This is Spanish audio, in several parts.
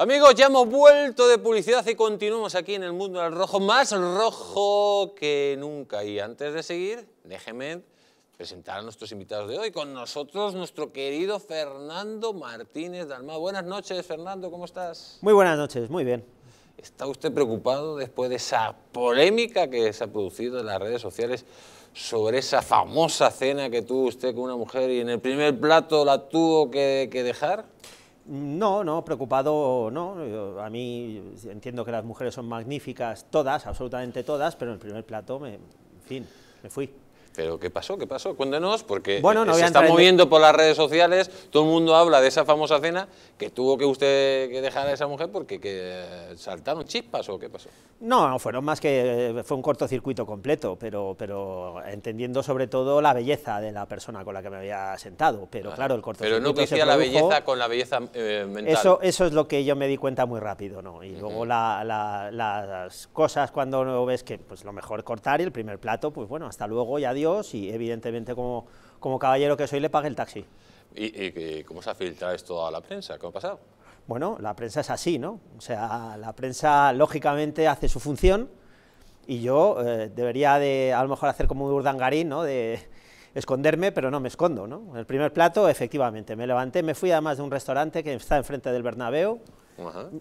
Amigos, ya hemos vuelto de publicidad y continuamos aquí en el mundo del rojo, más rojo que nunca. Y antes de seguir, déjeme presentar a nuestros invitados de hoy. Con nosotros, nuestro querido Fernando Martínez Dalma. Buenas noches, Fernando, ¿cómo estás? Muy buenas noches, muy bien. ¿Está usted preocupado después de esa polémica que se ha producido en las redes sociales sobre esa famosa cena que tuvo usted con una mujer y en el primer plato la tuvo que dejar? No, no, preocupado no. a mí entiendo que las mujeres son magníficas, todas, absolutamente todas, pero en el primer plato, me, en fin, me fui. Pero ¿qué pasó? ¿Qué pasó? Cuéntenos, porque se está moviendo por las redes sociales, todo el mundo habla de esa famosa cena que tuvo que usted que dejar a esa mujer porque que saltaron chispas o qué pasó. No, fueron más que fue un cortocircuito completo, pero, pero entendiendo sobre todo la belleza de la persona con la que me había sentado. Pero ah, claro, el cortocircuito. Pero no coincidía la belleza con la belleza eh, mental. Eso, eso es lo que yo me di cuenta muy rápido, ¿no? Y luego las cosas cuando ves que pues lo mejor cortar y el primer plato, pues bueno, hasta luego y adiós y evidentemente como, como caballero que soy le pague el taxi. ¿Y, cómo se ha filtrado esto a la prensa? ¿Qué ha pasado? Bueno, la prensa es así, ¿no? O sea, la prensa lógicamente hace su función y yo eh, debería de a lo mejor hacer como un urdangarín, ¿no? De esconderme, pero no me escondo, ¿no? El primer plato, efectivamente, me levanté, me fui además de un restaurante que está enfrente del Bernabéu,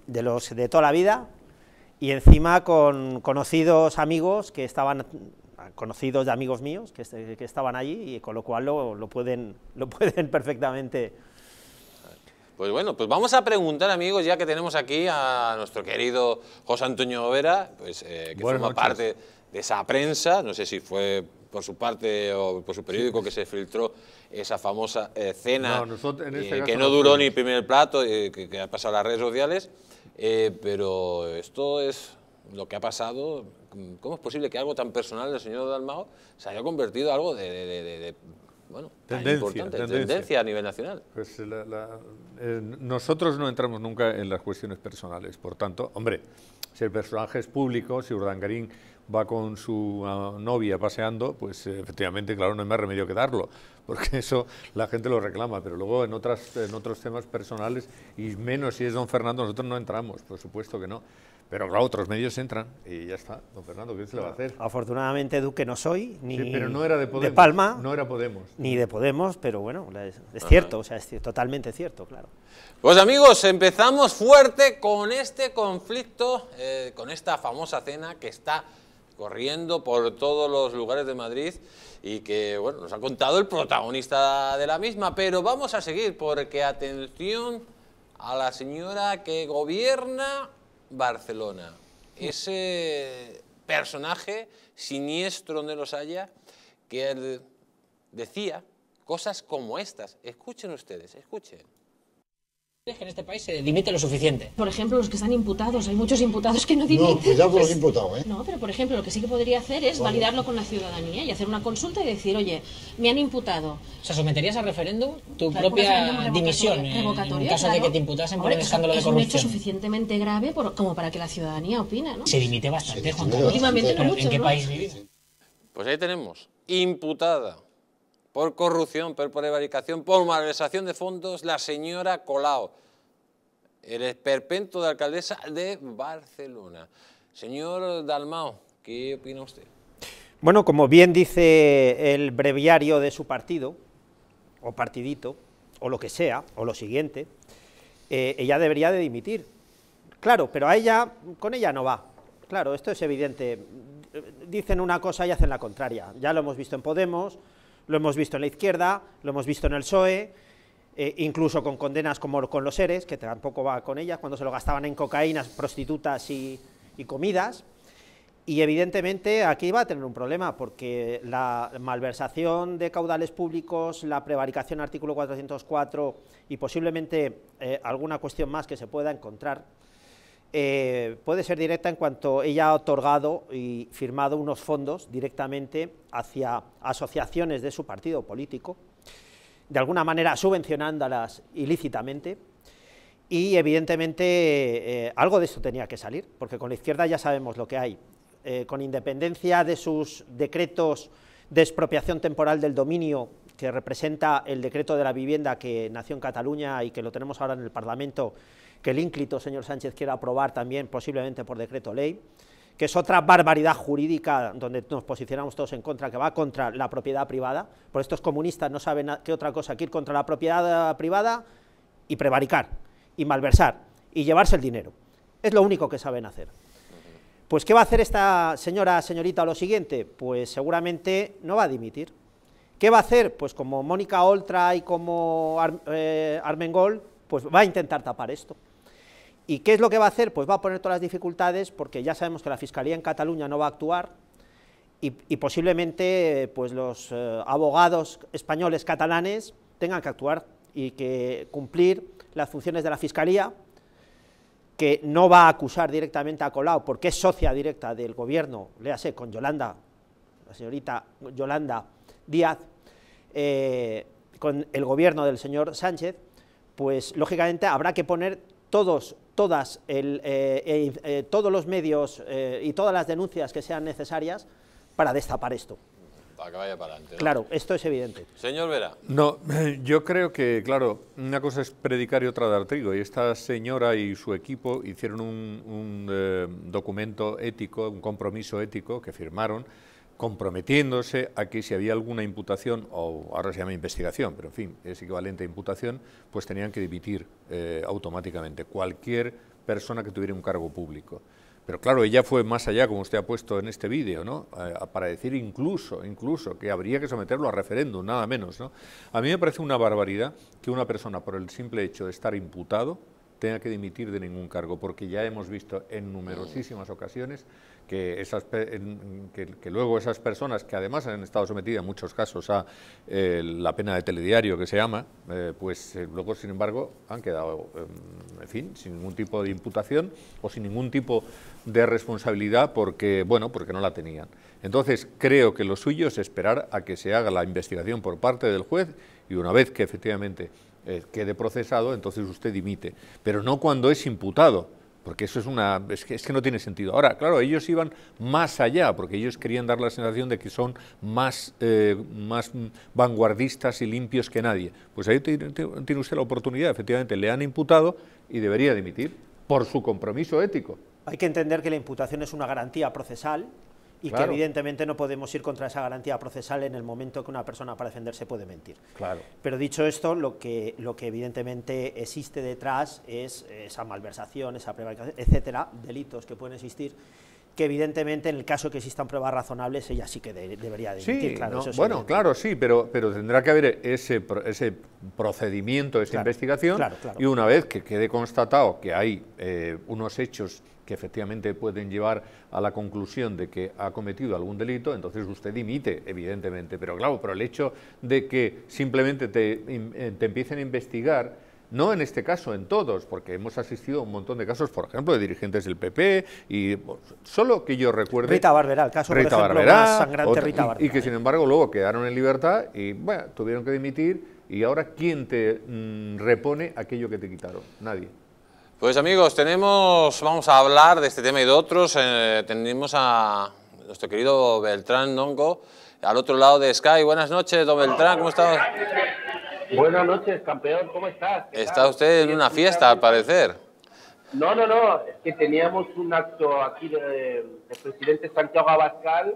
de los de toda la vida, y encima con conocidos amigos que estaban conocidos de amigos míos este, que, estaban allí y con lo cual lo, pueden, lo pueden perfectamente. Pues bueno, pues vamos a preguntar, amigos, ya que tenemos aquí a nuestro querido José Antonio Vera, pues, eh, que forma parte de esa prensa, no sé si fue por su parte o por su periódico que se filtró esa famosa eh, cena eh, este que no duró ni primer plato, y que, que, ha pasado a las redes sociales, pero esto es lo que ha pasado ¿cómo es posible que algo tan personal del señor Dalmao se haya convertido en algo de, bueno, tendencia, importante, tendencia. a nivel nacional. Pues eh, eh, nosotros no entramos nunca en las cuestiones personales, por tanto, hombre, si el personaje es público, si Urdangarín va con su ah, novia paseando, pues eh, efectivamente, claro, no hay más remedio que darlo, porque eso la gente lo reclama, pero luego en, otras, en otros temas personales, y menos si es don Fernando, nosotros no entramos, por supuesto que no. Pero claro, otros medios entran y ya está, don Fernando, ¿qué se le va a hacer? Afortunadamente Duque no soy, ni de, Palma, no era Podemos. ni de Podemos, pero bueno, es, cierto, o sea, es totalmente cierto, claro. Pues amigos, empezamos fuerte con este conflicto, eh, con esta famosa cena que está corriendo por todos los lugares de Madrid y que bueno, nos ha contado el protagonista de la misma, pero vamos a seguir porque atención a la señora que gobierna Barcelona. Ese personaje siniestro donde los haya que él decía cosas como estas. Escuchen ustedes, escuchen que en este país se dimite lo suficiente. Por ejemplo, los que están imputados, hay muchos imputados que no dimiten. No, cuidado con los pues, imputados, ¿eh? No, pero por ejemplo, lo que sí que podría hacer es validarlo con la ciudadanía y hacer una consulta y decir, oye, me han imputado. O sea, someterías a referéndum tu propia pues, dimisión eh, en, caso de que te imputasen por un pues, escándalo de corrupción. Es un hecho suficientemente grave como para que la ciudadanía opina, ¿no? Se dimite bastante, Juan Últimamente no mucho, ¿En qué país Pues ahí tenemos, imputada por corrupción, por prevaricación, por malversación de fondos, la señora Colau, el perpento de alcaldesa de Barcelona. Señor Dalmao, ¿qué opina usted? Bueno, como bien dice el breviario de su partido, o partidito, o lo que sea, o lo siguiente, eh, ella debería de dimitir. Claro, pero a ella, con ella no va. Claro, esto es evidente. Dicen una cosa y hacen la contraria. Ya lo hemos visto en Podemos, lo hemos visto en la izquierda, lo hemos visto en el PSOE, eh, incluso con condenas como con los seres, que tampoco va con ellas, cuando se lo gastaban en cocaínas, prostitutas y, comidas. Y evidentemente aquí va a tener un problema, porque la malversación de caudales públicos, la prevaricación artículo 404 y posiblemente eh, alguna cuestión más que se pueda encontrar, eh, puede ser directa en cuanto ella ha otorgado y firmado unos fondos directamente hacia asociaciones de su partido político, de alguna manera subvencionándolas ilícitamente. Y evidentemente eh, algo de esto tenía que salir, porque con la izquierda ya sabemos lo que hay. Eh, con independencia de sus decretos de expropiación temporal del dominio, que representa el decreto de la vivienda que nació en Cataluña y que lo tenemos ahora en el Parlamento, que el ínclito señor Sánchez quiera aprobar también posiblemente por decreto ley, que es otra barbaridad jurídica donde nos posicionamos todos en contra, que va contra la propiedad privada, por estos comunistas no saben qué otra cosa que ir contra la propiedad eh, privada y prevaricar, y malversar, y llevarse el dinero. Es lo único que saben hacer. Pues ¿qué va a hacer esta señora, señorita, lo siguiente? Pues seguramente no va a dimitir. ¿Qué va a hacer? Pues como Mónica Oltra y como eh, Armengol, pues va a intentar tapar esto. ¿Y qué es lo que va a hacer? Pues va a poner todas las dificultades porque ya sabemos que la Fiscalía en Cataluña no va a actuar y, posiblemente pues los eh, abogados españoles catalanes tengan que actuar y que cumplir las funciones de la Fiscalía, que no va a acusar directamente a Colau porque es socia directa del gobierno, léase, con Yolanda, la señorita Yolanda Díaz, eh, con el gobierno del señor Sánchez, pues lógicamente habrá que poner todos todas el, eh, e, eh, todos los medios eh, y todas las denuncias que sean necesarias para destapar esto. Para que vaya para adelante. Claro, esto es evidente. Señor Vera. No, yo creo que, claro, una cosa es predicar y otra dar trigo. Y esta señora y su equipo hicieron un documento ético, un compromiso ético que firmaron comprometiéndose a que si había alguna imputación, o ahora se llama investigación, pero en fin, es equivalente a imputación, pues tenían que dimitir eh, automáticamente cualquier persona que tuviera un cargo público. Pero claro, ella fue más allá, como usted ha puesto en este vídeo, ¿no? para decir incluso, incluso, que habría que someterlo a referéndum, nada menos, A mí me parece una barbaridad que una persona, por el simple hecho de estar imputado, tenga que dimitir de ningún cargo, porque ya hemos visto en numerosísimas ocasiones que, esas, luego esas personas que además han estado sometidas en muchos casos a eh, la pena de telediario que se llama, eh, pues eh, luego sin embargo han quedado, em, en fin, sin ningún tipo de imputación o sin ningún tipo de responsabilidad porque, bueno, porque no la tenían. Entonces creo que lo suyo es esperar a que se haga la investigación por parte del juez y una vez que efectivamente quede procesado, entonces usted dimite, pero no cuando es imputado porque eso es una es que, es que, no tiene sentido. Ahora, claro, ellos iban más allá, porque ellos querían dar la sensación de que son más, eh, más vanguardistas y limpios que nadie. Pues ahí tiene usted la oportunidad, efectivamente, le han imputado y debería dimitir por su compromiso ético. Hay que entender que la imputación es una garantía procesal y que evidentemente no podemos ir contra esa garantía procesal en el momento que una persona para defenderse puede mentir. Claro. Pero dicho esto, lo que, lo que evidentemente existe detrás es esa malversación, esa prevaricación, etcétera, delitos que pueden existir que evidentemente en el caso que existan pruebas razonables ella sí que debería de claro, bueno, claro, sí, pero, pero tendrá que haber ese, ese procedimiento, esa investigación, y una vez que quede constatado que hay eh, unos hechos que efectivamente pueden llevar a la conclusión de que ha cometido algún delito, entonces usted dimite, evidentemente. Pero claro, pero el hecho de que simplemente te, eh, te empiecen a investigar, no en este caso, en todos, porque hemos asistido a un montón de casos, por ejemplo, de dirigentes del PP, y pues, solo que yo recuerde... Rita Barberá, el caso, Rita Barberá, más sangrante Rita Barberá. Y, que, ¿eh? sin embargo, luego quedaron en libertad y, bueno, tuvieron que dimitir, y ahora, ¿quién te mm, repone aquello que te quitaron? Nadie. Pues amigos, tenemos, vamos a hablar de este tema y de otros. Eh, tenemos a nuestro querido Beltrán Nongo al otro lado de Sky. Buenas noches, don Beltrán, ¿cómo estás? Buenas noches, campeón, ¿cómo estás? Está usted en una fiesta, al parecer. No, no, no, es que teníamos un acto aquí del presidente Santiago Abascal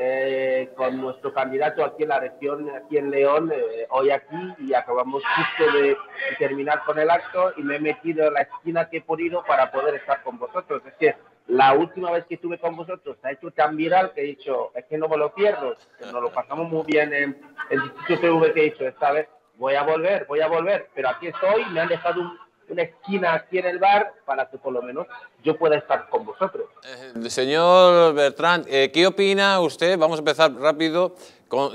eh, con nuestro candidato aquí en la región, aquí en León, eh, hoy aquí, y acabamos justo de terminar con el acto y me he metido en la esquina que he podido para poder estar con vosotros. Es que la última vez que estuve con vosotros ha hecho tan viral que he dicho, es que no me lo pierdo, nos lo pasamos muy bien en el Instituto TV que he dicho, esta vez voy a volver, voy a volver, pero aquí estoy, me han dejado un una esquina aquí en el bar para que por lo menos yo pueda estar con vosotros. Eh, señor Bertrand, eh, ¿qué opina usted? Vamos a empezar rápido con,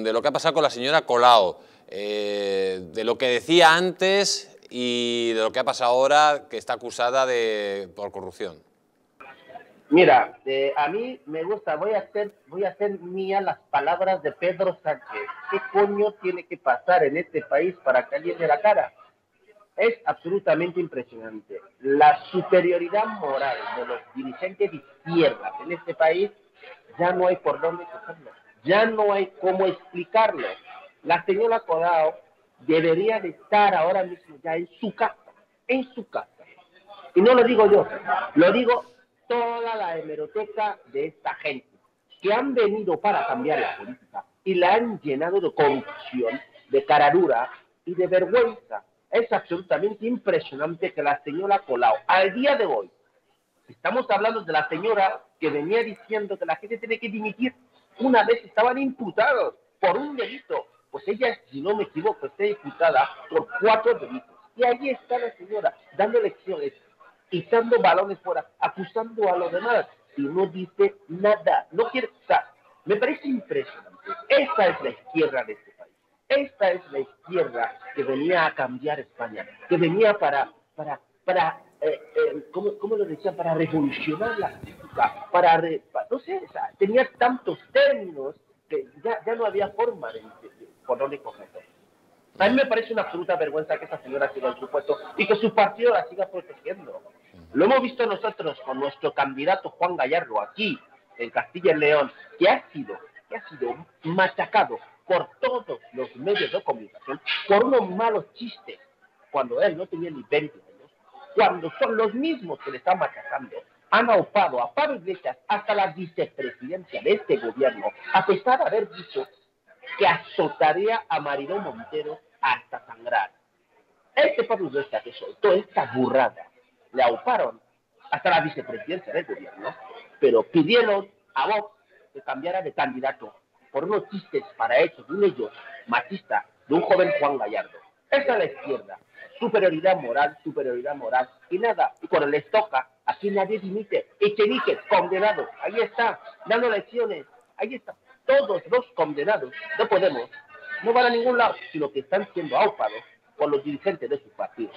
mm, de lo que ha pasado con la señora Colao, eh, de lo que decía antes y de lo que ha pasado ahora, que está acusada de, por corrupción. Mira, a mí me gusta, voy a hacer, voy a hacer mía las palabras de Pedro Sánchez. ¿Qué coño tiene que pasar en este país para que alguien de la cara? es absolutamente impresionante. La superioridad moral de los dirigentes de izquierda en este país ya no hay por dónde cogerlo, ya no hay cómo explicarlo. La señora Codao debería de estar ahora mismo ya en su casa, en su casa. Y no lo digo yo, lo digo toda la hemeroteca de esta gente, que han venido para cambiar la política y la han llenado de corrupción, de caradura y de vergüenza. Es absolutamente impresionante que la señora Colau, al día de hoy, estamos hablando de la señora que venía diciendo que la gente tiene que dimitir una vez estaban imputados por un delito. Pues ella, si no me equivoco, está imputada por cuatro delitos. Y ahí está la señora dando lecciones, echando balones fuera, acusando a los demás y no dice nada. No quiere estar. Me parece impresionante. Esa es la izquierda de este esta es la izquierda que venía a cambiar España, que venía para, para, para eh, eh, ¿cómo, lo decían? Para revolucionar la política, para, no sé, tenía tantos términos que ya, no había forma de, de, A mí me parece una absoluta vergüenza que esa señora siga en su puesto y que su partido la siga protegiendo. Lo hemos visto nosotros con nuestro candidato Juan Gallardo aquí, en Castilla y León, que ha sido, que ha sido machacado por todos los medios de comunicación, por unos malos chistes, cuando él no tenía ni 20 años, cuando son los mismos que le están machacando, han aupado a Pablo Iglesias hasta la vicepresidencia de este gobierno, a pesar de haber dicho que azotaría a marino Montero hasta sangrar. Este Pablo Iglesias que soltó esta burrada, le auparon hasta la vicepresidencia del gobierno, pero pidieron a Vox que cambiara de candidato por unos chistes para hechos de un ellos machista de un joven Juan Gallardo. Esa es la izquierda. Superioridad moral, superioridad moral. Y nada, y cuando les toca, así nadie dimite. Echenique, condenado. Ahí está, dando lecciones. Ahí está. Todos los condenados no Podemos no van a ningún lado, sino que están siendo aupados por los dirigentes de sus partidos.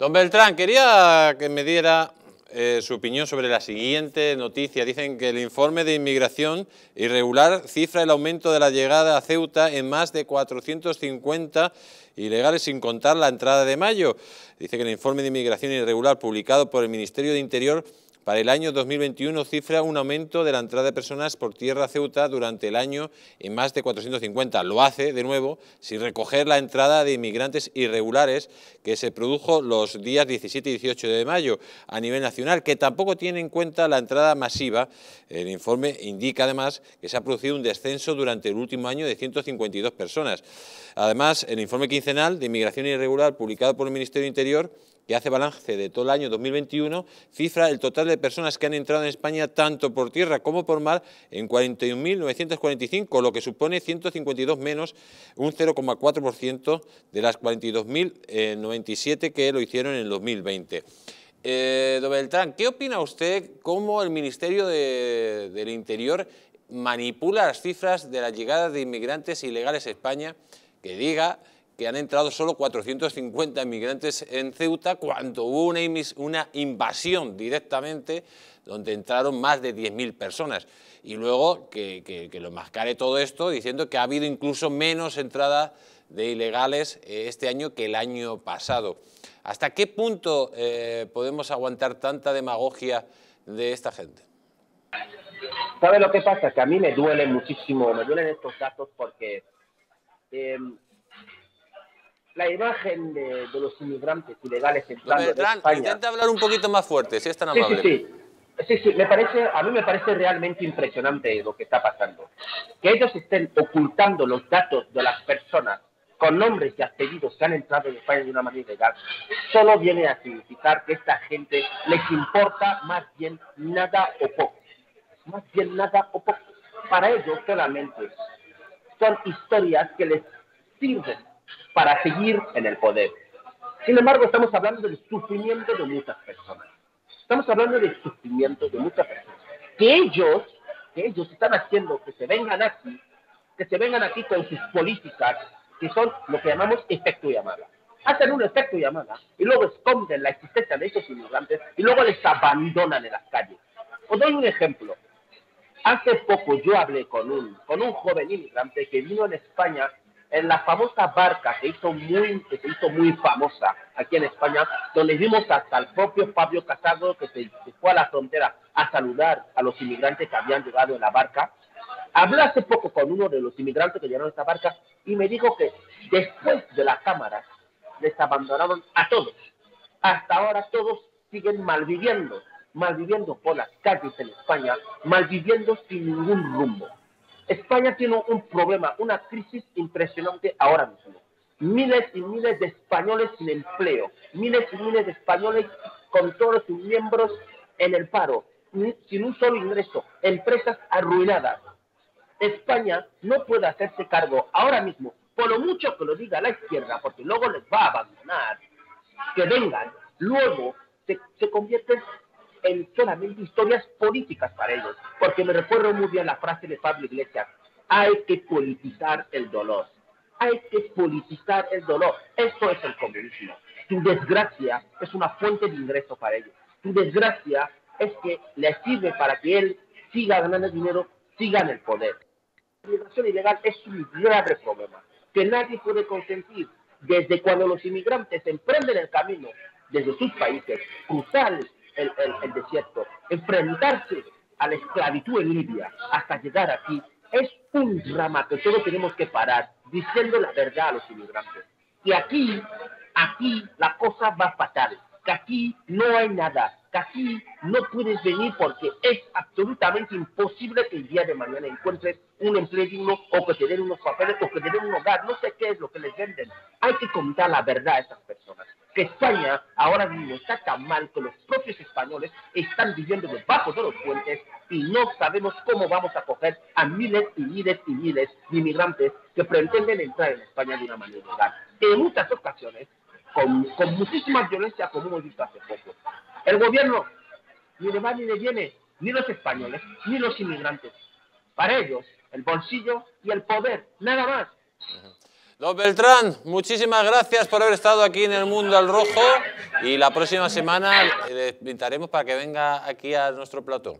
Don Beltrán, quería que me diera eh, su opinión sobre la siguiente noticia. Dicen que el informe de inmigración irregular cifra el aumento de la llegada a Ceuta en más de 450 ilegales sin contar la entrada de mayo. Dice que el informe de inmigración irregular publicado por el Ministerio de Interior para el año 2021 cifra un aumento de la entrada de personas por tierra Ceuta durante el año en más de 450. Lo hace, de nuevo, sin recoger la entrada de inmigrantes irregulares que se produjo los días 17 y 18 de mayo a nivel nacional, que tampoco tiene en cuenta la entrada masiva. El informe indica, además, que se ha producido un descenso durante el último año de 152 personas. Además, el informe quincenal de inmigración irregular publicado por el Ministerio del Interior que hace balance de todo el año 2021, cifra el total de personas que han entrado en España tanto por tierra como por mar en 41.945, lo que supone 152 menos, un 0,4% de las 42.097 que lo hicieron en el 2020. Eh, don Beltrán, ¿qué opina usted cómo el Ministerio del Interior manipula las cifras de las llegadas de inmigrantes ilegales a España que diga que han entrado solo 450 inmigrantes en Ceuta cuando hubo una, invasión directamente donde entraron más de 10.000 personas. Y luego que, lo mascare todo esto diciendo que ha habido incluso menos entrada de ilegales eh, este año que el año pasado. ¿Hasta qué punto eh, podemos aguantar tanta demagogia de esta gente? ¿Sabe lo que pasa? Que a mí me duele muchísimo, me duelen estos datos porque... Em, la imagen de, los inmigrantes ilegales entrando en España. Intenta hablar un poquito más fuerte, si es tan amable. Sí, sí, sí. Me parece, a mí me parece realmente impresionante lo que está pasando. Que ellos estén ocultando los datos de las personas con nombres y apellidos que han entrado en España de una manera ilegal, solo viene a significar que a esta gente les importa más bien nada o poco. Más bien nada o poco. Para ellos solamente son historias que les sirven para seguir en el poder. Sin embargo, estamos hablando del sufrimiento de muchas personas. Estamos hablando del sufrimiento de muchas personas. Que ellos, que ellos están haciendo que se vengan aquí, que se vengan aquí con sus políticas, que son lo que llamamos efecto llamada. Hacen un efecto llamada y luego esconden la existencia de esos inmigrantes y luego les abandonan en las calles. Os doy un ejemplo. Hace poco yo hablé con un, con un joven inmigrante que vino en España en la famosa barca que, hizo se hizo muy famosa aquí en España, donde vimos hasta el propio Fabio Casado que se, fue a la frontera a saludar a los inmigrantes que habían llegado en la barca. Hablé hace poco con uno de los inmigrantes que llegaron a esta barca y me dijo que después de las cámaras les abandonaron a todos. Hasta ahora todos siguen malviviendo, malviviendo por las calles en España, malviviendo sin ningún rumbo. España tiene un problema, una crisis impresionante ahora mismo. Miles y miles de españoles sin empleo, miles y miles de españoles con todos sus miembros en el paro, sin un solo ingreso, empresas arruinadas. España no puede hacerse cargo ahora mismo, por lo mucho que lo diga la izquierda, porque luego les va a abandonar, que vengan, luego se, se convierten en solamente historias políticas para ellos, porque me recuerdo muy bien la frase de Pablo Iglesias, hay que politizar el dolor, hay que politizar el dolor, eso es el comunismo. Tu desgracia es una fuente de ingreso para ellos, tu desgracia es que le sirve para que él siga ganando dinero, siga en el poder. La inmigración ilegal es un grave problema que nadie puede consentir. Desde cuando los inmigrantes emprenden el camino desde sus países, cruzar el, desierto, enfrentarse a la esclavitud en Libia hasta llegar aquí, es un drama que todos tenemos que parar diciendo la verdad a los inmigrantes. Y aquí, aquí la cosa va fatal, que aquí no hay nada, aquí no puedes venir porque es absolutamente imposible que el día de mañana encuentres un empleo digno o que te den unos papeles o que te den un hogar, no sé qué es lo que les venden. Hay que contar la verdad a esas personas. Que España ahora mismo está tan mal que los propios españoles están viviendo debajo de los puentes y no sabemos cómo vamos a coger a miles y miles y miles de inmigrantes que pretenden entrar en España de una manera legal. En muchas ocasiones, con, con muchísima violencia, como hemos visto hace poco. El gobierno ni le va ni le viene, ni los españoles, ni los inmigrantes. Para ellos, el bolsillo y el poder, nada más. Don Beltrán, muchísimas gracias por haber estado aquí en el Mundo al Rojo y la próxima semana le invitaremos para que venga aquí a nuestro plató.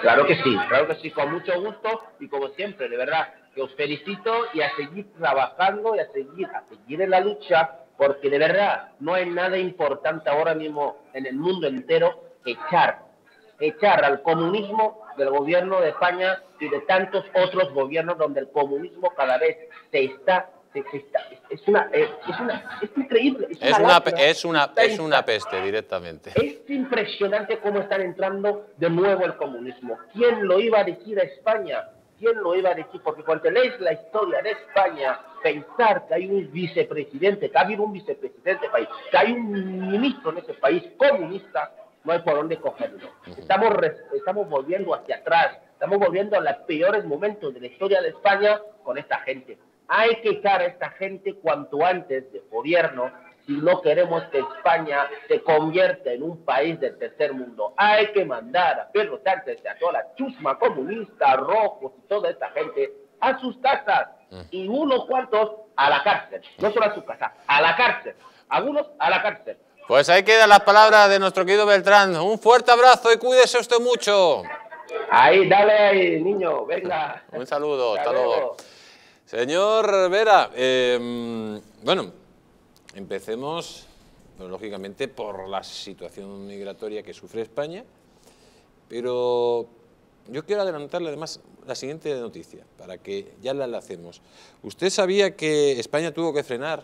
Claro que sí, claro que sí, con mucho gusto y como siempre, de verdad, que os felicito y a seguir trabajando y a seguir, a seguir en la lucha porque de verdad no hay nada importante ahora mismo en el mundo entero que echar, echar al comunismo del gobierno de España y de tantos otros gobiernos donde el comunismo cada vez se está es una, eh, es una es increíble es, es, una, es una, es una peste directamente es impresionante cómo están entrando de nuevo el comunismo quién lo iba a decir a España quién lo iba a decir porque cuando lees la historia de España pensar que hay un vicepresidente, que ha habido un vicepresidente país, que hay un ministro en ese país comunista, no hay por dónde cogerlo. Estamos, estamos volviendo hacia atrás, estamos volviendo a los peores momentos de la historia de España con esta gente. Hay que echar a esta gente cuanto antes de gobierno si no queremos que España se convierta en un país del tercer mundo. Hay que mandar a Pedro Sánchez a toda la chusma comunista, rojos y toda esta gente a sus casas eh. y unos cuantos a la cárcel, no solo a su casa, a la cárcel, algunos a la cárcel. Pues ahí quedan las palabras de nuestro querido Beltrán. Un fuerte abrazo y cuídese usted mucho. Ahí, dale, niño, venga. Un saludo, hasta, luego. Señor Vera, em, bueno, empecemos, lógicamente, por la situación migratoria que sufre España, pero yo quiero adelantarle además la siguiente noticia, para que ya la hacemos. ¿Usted sabía que España tuvo que frenar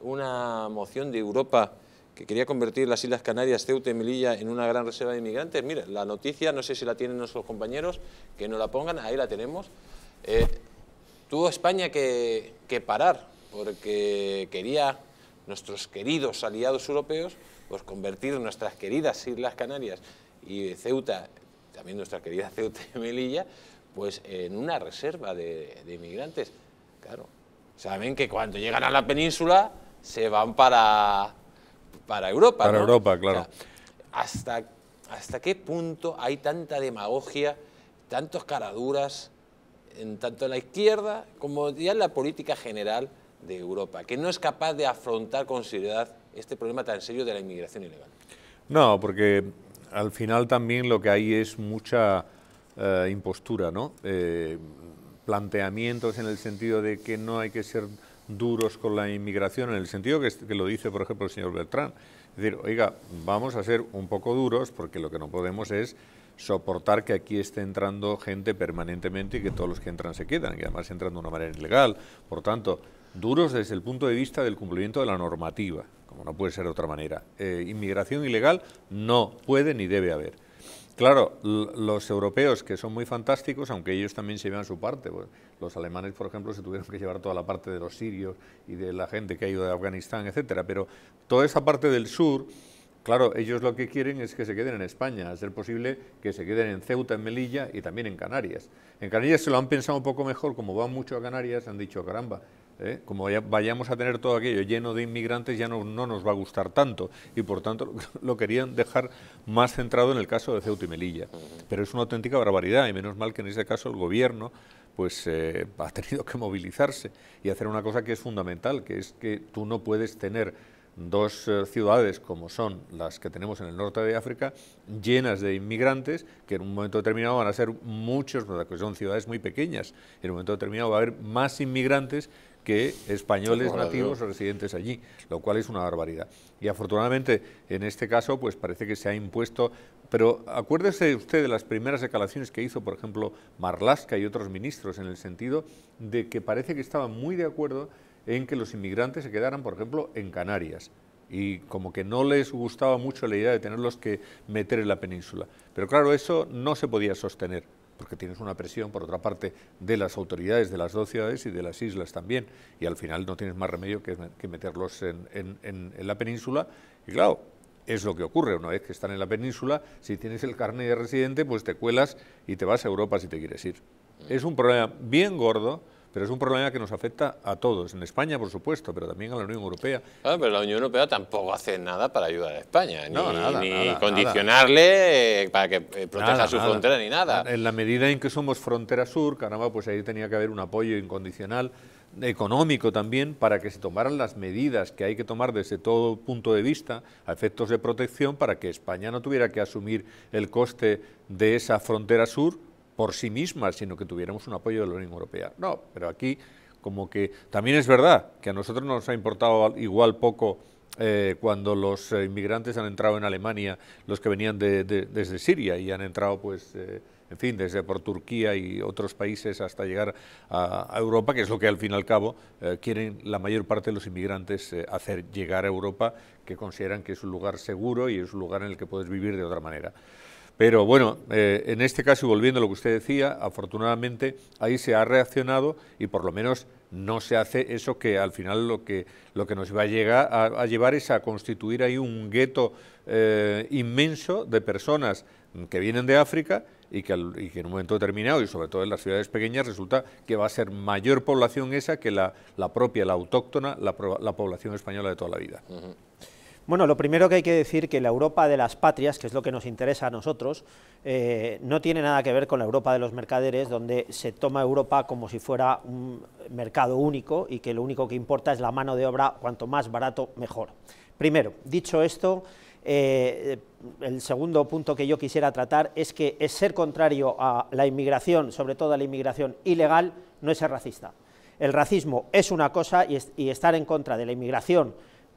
una moción de Europa que quería convertir las Islas Canarias, Ceuta y Melilla en una gran reserva de inmigrantes? Mire, la noticia, no sé si la tienen nuestros compañeros, que nos la pongan, ahí la tenemos. Eh, tuvo España que, parar porque quería nuestros queridos aliados europeos pues convertir nuestras queridas Islas Canarias y Ceuta, también nuestra querida Ceuta y Melilla, pues en una reserva de, inmigrantes. Claro, saben que cuando llegan a la península se van para, para Europa. Para Europa, claro. hasta, ¿Hasta qué punto hay tanta demagogia, tantos caraduras, en, tanto en la izquierda como ya en la política general de Europa, que no es capaz de afrontar con seriedad este problema tan serio de la inmigración ilegal? No, porque al final también lo que hay es mucha eh, impostura, ¿no? Eh, planteamientos en el sentido de que no hay que ser duros con la inmigración, en el sentido que, lo dice, por ejemplo, el señor Beltrán Es decir, oiga, vamos a ser un poco duros porque lo que no podemos es soportar que aquí esté entrando gente permanentemente y que todos los que entran se quedan, y además entran de una manera ilegal. Por tanto, duros desde el punto de vista del cumplimiento de la normativa, como no puede ser de otra manera. Eh, inmigración ilegal no puede ni debe haber. Claro, los europeos que son muy fantásticos, aunque ellos también se llevan su parte. Pues, los alemanes, por ejemplo, se tuvieron que llevar toda la parte de los sirios y de la gente que ha ido de Afganistán, etcétera. Pero toda esa parte del sur, claro, ellos lo que quieren es que se queden en España, a ser posible que se queden en Ceuta, en Melilla y también en Canarias. En Canarias se lo han pensado un poco mejor, como van mucho a Canarias, han dicho, caramba, ¿eh? como vayamos a tener todo aquello lleno de inmigrantes, ya no, nos va a gustar tanto. Y por tanto lo querían dejar más centrado en el caso de Ceuta y Melilla. Pero es una auténtica barbaridad y menos mal que en ese caso el gobierno pues eh, ha tenido que movilizarse y hacer una cosa que es fundamental, que es que tú no puedes tener dos eh, ciudades como son las que tenemos en el norte de África, llenas de inmigrantes, que en un momento determinado van a ser muchos, porque son ciudades muy pequeñas, en un momento determinado va a haber más inmigrantes que españoles nativos o residentes allí, lo cual es una barbaridad. Y afortunadamente, en este caso, pues parece que se ha impuesto pero acuérdese usted de las primeras declaraciones que hizo, por ejemplo, Marlaska y otros ministros, en el sentido de que parece que estaban muy de acuerdo en que los inmigrantes se quedaran, por ejemplo, en Canarias. Y como que no les gustaba mucho la idea de tenerlos que meter en la península. Pero claro, eso no se podía sostener porque tienes una presión, por otra parte, de las autoridades de las dos ciudades y de las islas también, y al final no tienes más remedio que, meterlos en, en la península, y claro, es lo que ocurre una vez que están en la península, si tienes el carnet de residente, pues te cuelas y te vas a Europa si te quieres ir. Mm. Es un problema bien gordo, pero es un problema que nos afecta a todos, en España por supuesto, pero también a la Unión Europea. pero la Unión Europea tampoco hace nada para ayudar a España, ni, condicionarle para que eh, proteja su frontera ni nada. En la medida en que somos frontera sur, caramba, pues ahí tenía que haber un apoyo incondicional económico también para que se tomaran las medidas que hay que tomar desde todo punto de vista a efectos de protección para que España no tuviera que asumir el coste de esa frontera sur por sí misma, sino que tuviéramos un apoyo de la Unión Europea. No, pero aquí como que también es verdad que a nosotros nos ha importado igual poco eh, cuando los eh, inmigrantes han entrado en Alemania, los que venían desde Siria y han entrado, pues, eh, en fin, desde por Turquía y otros países hasta llegar a, a Europa, que es lo que al fin y al cabo quieren la mayor parte de los inmigrantes hacer llegar a Europa, que consideran que es un lugar seguro y es un lugar en el que puedes vivir de otra manera. Pero bueno, eh, en este caso, y volviendo a lo que usted decía, afortunadamente ahí se ha reaccionado y por lo menos no se hace eso que al final lo que, lo que nos va a, a, llevar es a constituir ahí un gueto eh, inmenso de personas que vienen de África y que, en un momento determinado, y sobre todo en las ciudades pequeñas, resulta que va a ser mayor población esa que la, propia, la autóctona, la, población española de toda la vida. Bueno, lo primero que hay que decir es que la Europa de las patrias, que es lo que nos interesa a nosotros, eh, no tiene nada que ver con la Europa de los mercaderes, donde se toma Europa como si fuera un mercado único y que lo único que importa es la mano de obra, cuanto más barato, mejor. Primero, dicho esto, eh, el segundo punto que yo quisiera tratar es que es ser contrario a la inmigración, sobre todo a la inmigración ilegal, no es ser racista. El racismo es una cosa y estar en contra de la inmigración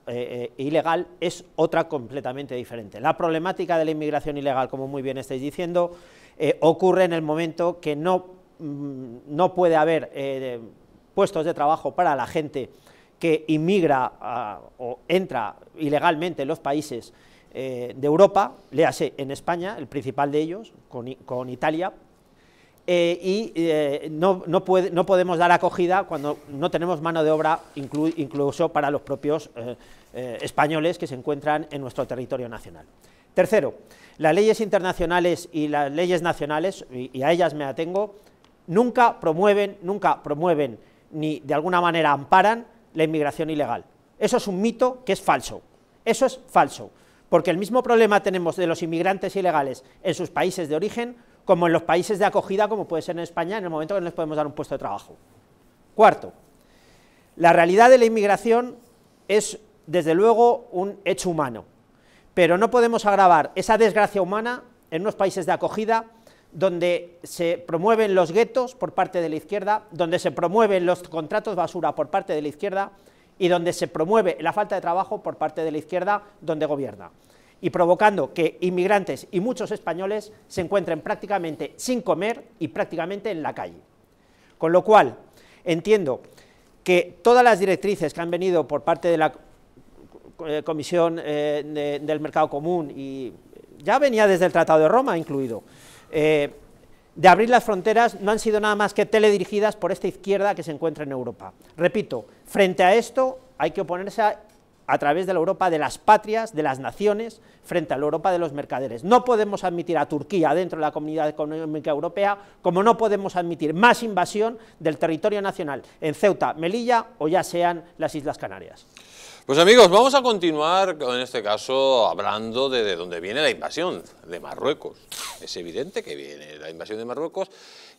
eh, eh, ilegal es otra completamente diferente. La problemática de la inmigración ilegal, como muy bien estáis diciendo, eh, ocurre en el momento que no, mm, no puede haber puestos de trabajo para la gente que inmigra ah, o entra ilegalmente en los países de Europa, léase en España, el principal de ellos, con, con Italia, eh, y eh, no, podemos dar acogida cuando no tenemos mano de obra incluso para los propios eh, españoles que se encuentran en nuestro territorio nacional. Tercero, las leyes internacionales y las leyes nacionales, y, y a ellas me atengo, nunca promueven, nunca promueven ni de alguna manera amparan la inmigración ilegal. Eso es un mito que es falso. Eso es falso, porque el mismo problema tenemos de los inmigrantes ilegales en sus países de origen como en los países de acogida, como puede ser en España, en el momento que no les podemos dar un puesto de trabajo. Cuarto, la realidad de la inmigración es, desde luego, un hecho humano, pero no podemos agravar esa desgracia humana en unos países de acogida donde se promueven los guetos por parte de la izquierda, donde se promueven los contratos basura por parte de la izquierda y donde se promueve la falta de trabajo por parte de la izquierda donde gobierna y provocando que inmigrantes y muchos españoles se encuentren prácticamente sin comer y prácticamente en la calle. Con lo cual, entiendo que todas las directrices que han venido por parte de la eh, Comisión eh, del Mercado Común, y eh, ya venía desde el Tratado de Roma incluido, de abrir las fronteras no han sido nada más que teledirigidas por esta izquierda que se encuentra en Europa. Repito, frente a esto hay que oponerse a a través de la Europa de las patrias, de las naciones, frente a la Europa de los mercaderes. No podemos admitir a Turquía dentro de la Comunidad Económica Europea, como no podemos admitir más invasión del territorio nacional en Ceuta, Melilla o ya sean las Islas Canarias. Pues amigos, vamos a continuar en este caso hablando de, de dónde viene la invasión, de Marruecos es evidente que viene la invasión de Marruecos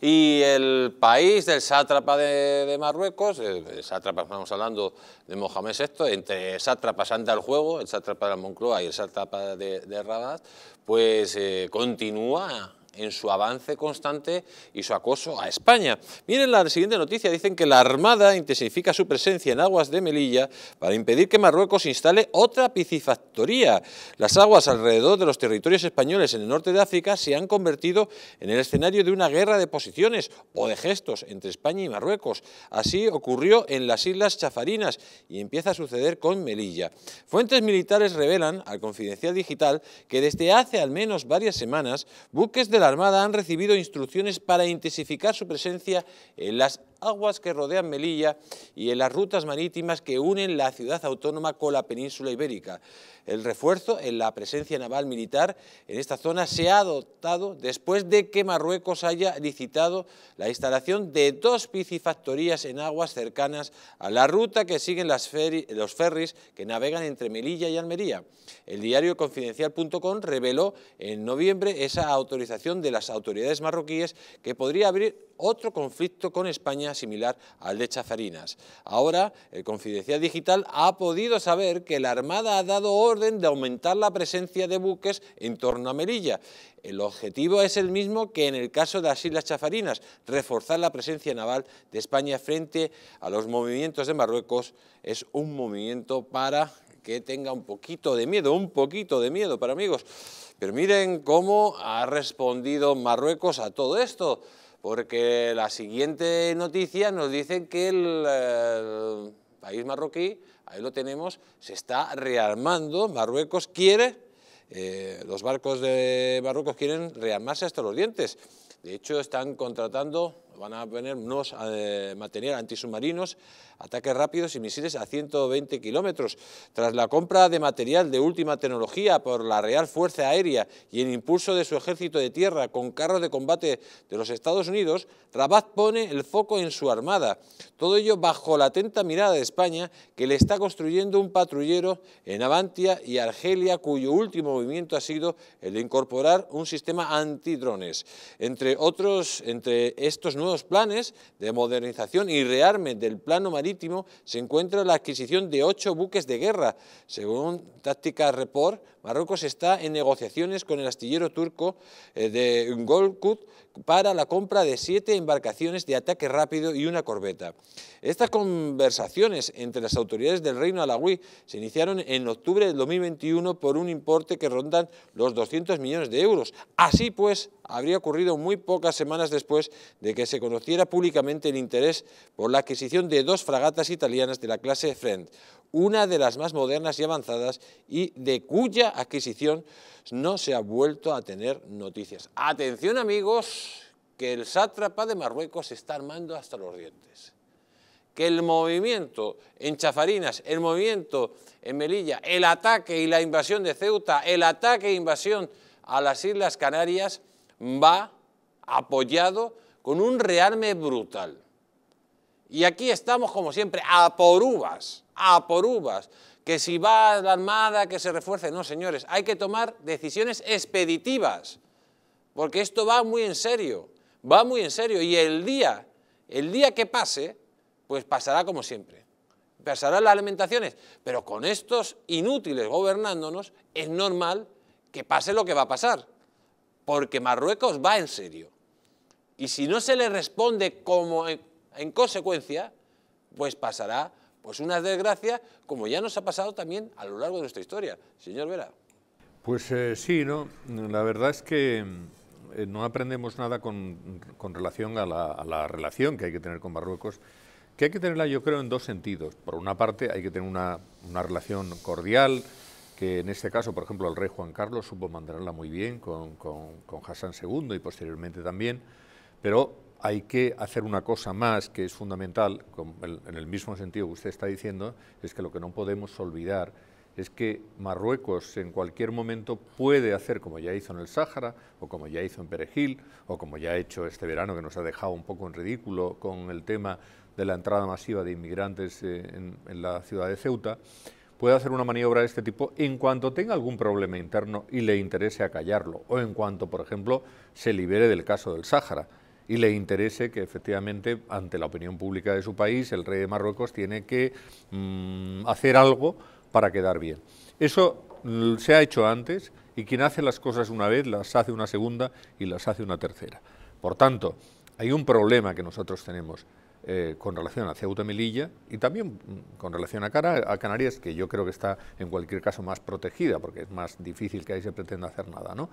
y el país del sátrapa de, Marruecos, el, sátrapa, estamos hablando de Mohamed VI, entre sátrapa anda el juego, el sátrapa de la Moncloa y el sátrapa de, Rabat, pues eh, continúa en su avance constante y su acoso a España. Miren la siguiente noticia, dicen que la Armada intensifica su presencia en aguas de Melilla para impedir que Marruecos instale otra piscifactoría. Las aguas alrededor de los territorios españoles en el norte de África se han convertido en el escenario de una guerra de posiciones o de gestos entre España y Marruecos. Así ocurrió en las Islas Chafarinas y empieza a suceder con Melilla. Fuentes militares revelan al Confidencial Digital que desde hace al menos varias semanas buques de la Armada han recibido instrucciones para intensificar su presencia en las aguas que rodean Melilla y en las rutas marítimas que unen la ciudad autónoma con la península ibérica. El refuerzo en la presencia naval militar en esta zona se ha adoptado después de que Marruecos haya licitado la instalación de dos piscifactorías en aguas cercanas a la ruta que siguen las los ferries que navegan entre Melilla y Almería. El diario confidencial.com reveló en noviembre esa autorización de las autoridades marroquíes que podría abrir otro conflicto con España similar al de Chafarinas. Ahora, el Confidencial Digital ha podido saber que la Armada ha dado orden de aumentar la presencia de buques en torno a Melilla. El objetivo es el mismo que en el caso de las Islas Chafarinas, reforzar la presencia naval de España frente a los movimientos de Marruecos. Es un movimiento para que tenga un poquito de miedo, un poquito de miedo para amigos. Pero miren cómo ha respondido Marruecos a todo esto. Porque la siguiente noticia nos dice que el, eh, país marroquí, ahí lo tenemos, se está rearmando, Marruecos quiere, eh, los barcos de Marruecos quieren rearmarse hasta los dientes. De hecho, están contratando Van a ponernos a eh, materiales antisubmarinos, ataques rápidos y misiles a 120 kilómetros. Tras la compra de material de última tecnología por la Real Fuerza Aérea y el impulso de su ejército de tierra con carros de combate de los Estados Unidos, Rabat pone el foco en su armada. Todo ello bajo la atenta mirada de España, que le está construyendo un patrullero en Avantia y Argelia, cuyo último movimiento ha sido el de incorporar un sistema antidrones. Entre otros, entre estos nuevos los planes de modernización y rearme del plano marítimo se encuentra la adquisición de ocho buques de guerra. Según Táctica Report, Marruecos está en negociaciones con el astillero turco eh, de Ungolkut, para la compra de siete embarcaciones de ataque rápido y una corbeta. Estas conversaciones entre las autoridades del Reino Alawi se iniciaron en octubre del 2021 por un importe que rondan los 200 millones de euros. Así pues, habría ocurrido muy pocas semanas después de que se conociera públicamente el interés por la adquisición de dos fragatas italianas de la clase Friend una de las más modernas y avanzadas y de cuya adquisición no se ha vuelto a tener noticias. Atención amigos, que el sátrapa de Marruecos se está armando hasta los dientes. Que el movimiento en Chafarinas, el movimiento en Melilla, el ataque y la invasión de Ceuta, el ataque e invasión a las Islas Canarias va apoyado con un rearme brutal. Y aquí estamos, como siempre, a por uvas a por uvas, que si va la Armada, que se refuerce. No, señores, hay que tomar decisiones expeditivas, porque esto va muy en serio, va muy en serio. Y el día, el día que pase, pues pasará como siempre. Pasarán las alimentaciones, pero con estos inútiles gobernándonos es normal que pase lo que va a pasar, porque Marruecos va en serio. Y si no se le responde como en, en consecuencia, pues pasará pues una desgracia como ya nos ha pasado también a lo largo de nuestra historia. Señor Vera. Pues eh, sí, ¿no? la verdad es que eh, no aprendemos nada con, relación a la, relación que hay que tener con Marruecos, que hay que tenerla yo creo en dos sentidos. Por una parte hay que tener una, relación cordial, que en este caso, por ejemplo, el rey Juan Carlos supo mantenerla muy bien con, con Hassan II y posteriormente también, pero hay que hacer una cosa más que es fundamental, en el mismo sentido que usted está diciendo, es que lo que no podemos olvidar es que Marruecos en cualquier momento puede hacer como ya hizo en el Sáhara, o como ya hizo en Perejil, o como ya ha hecho este verano, que nos ha dejado un poco en ridículo con el tema de la entrada masiva de inmigrantes eh, en, la ciudad de Ceuta, puede hacer una maniobra de este tipo en cuanto tenga algún problema interno y le interese acallarlo, o en cuanto, por ejemplo, se libere del caso del Sáhara y le interese que efectivamente ante la opinión pública de su país el rey de Marruecos tiene que mm, hacer algo para quedar bien. Eso mm, se ha hecho antes y quien hace las cosas una vez las hace una segunda y las hace una tercera. Por tanto, hay un problema que nosotros tenemos eh, con relación a Ceuta y Melilla y también mm, con relación a, Canarias, que yo creo que está en cualquier caso más protegida, porque es más difícil que ahí se pretenda hacer nada. ¿no?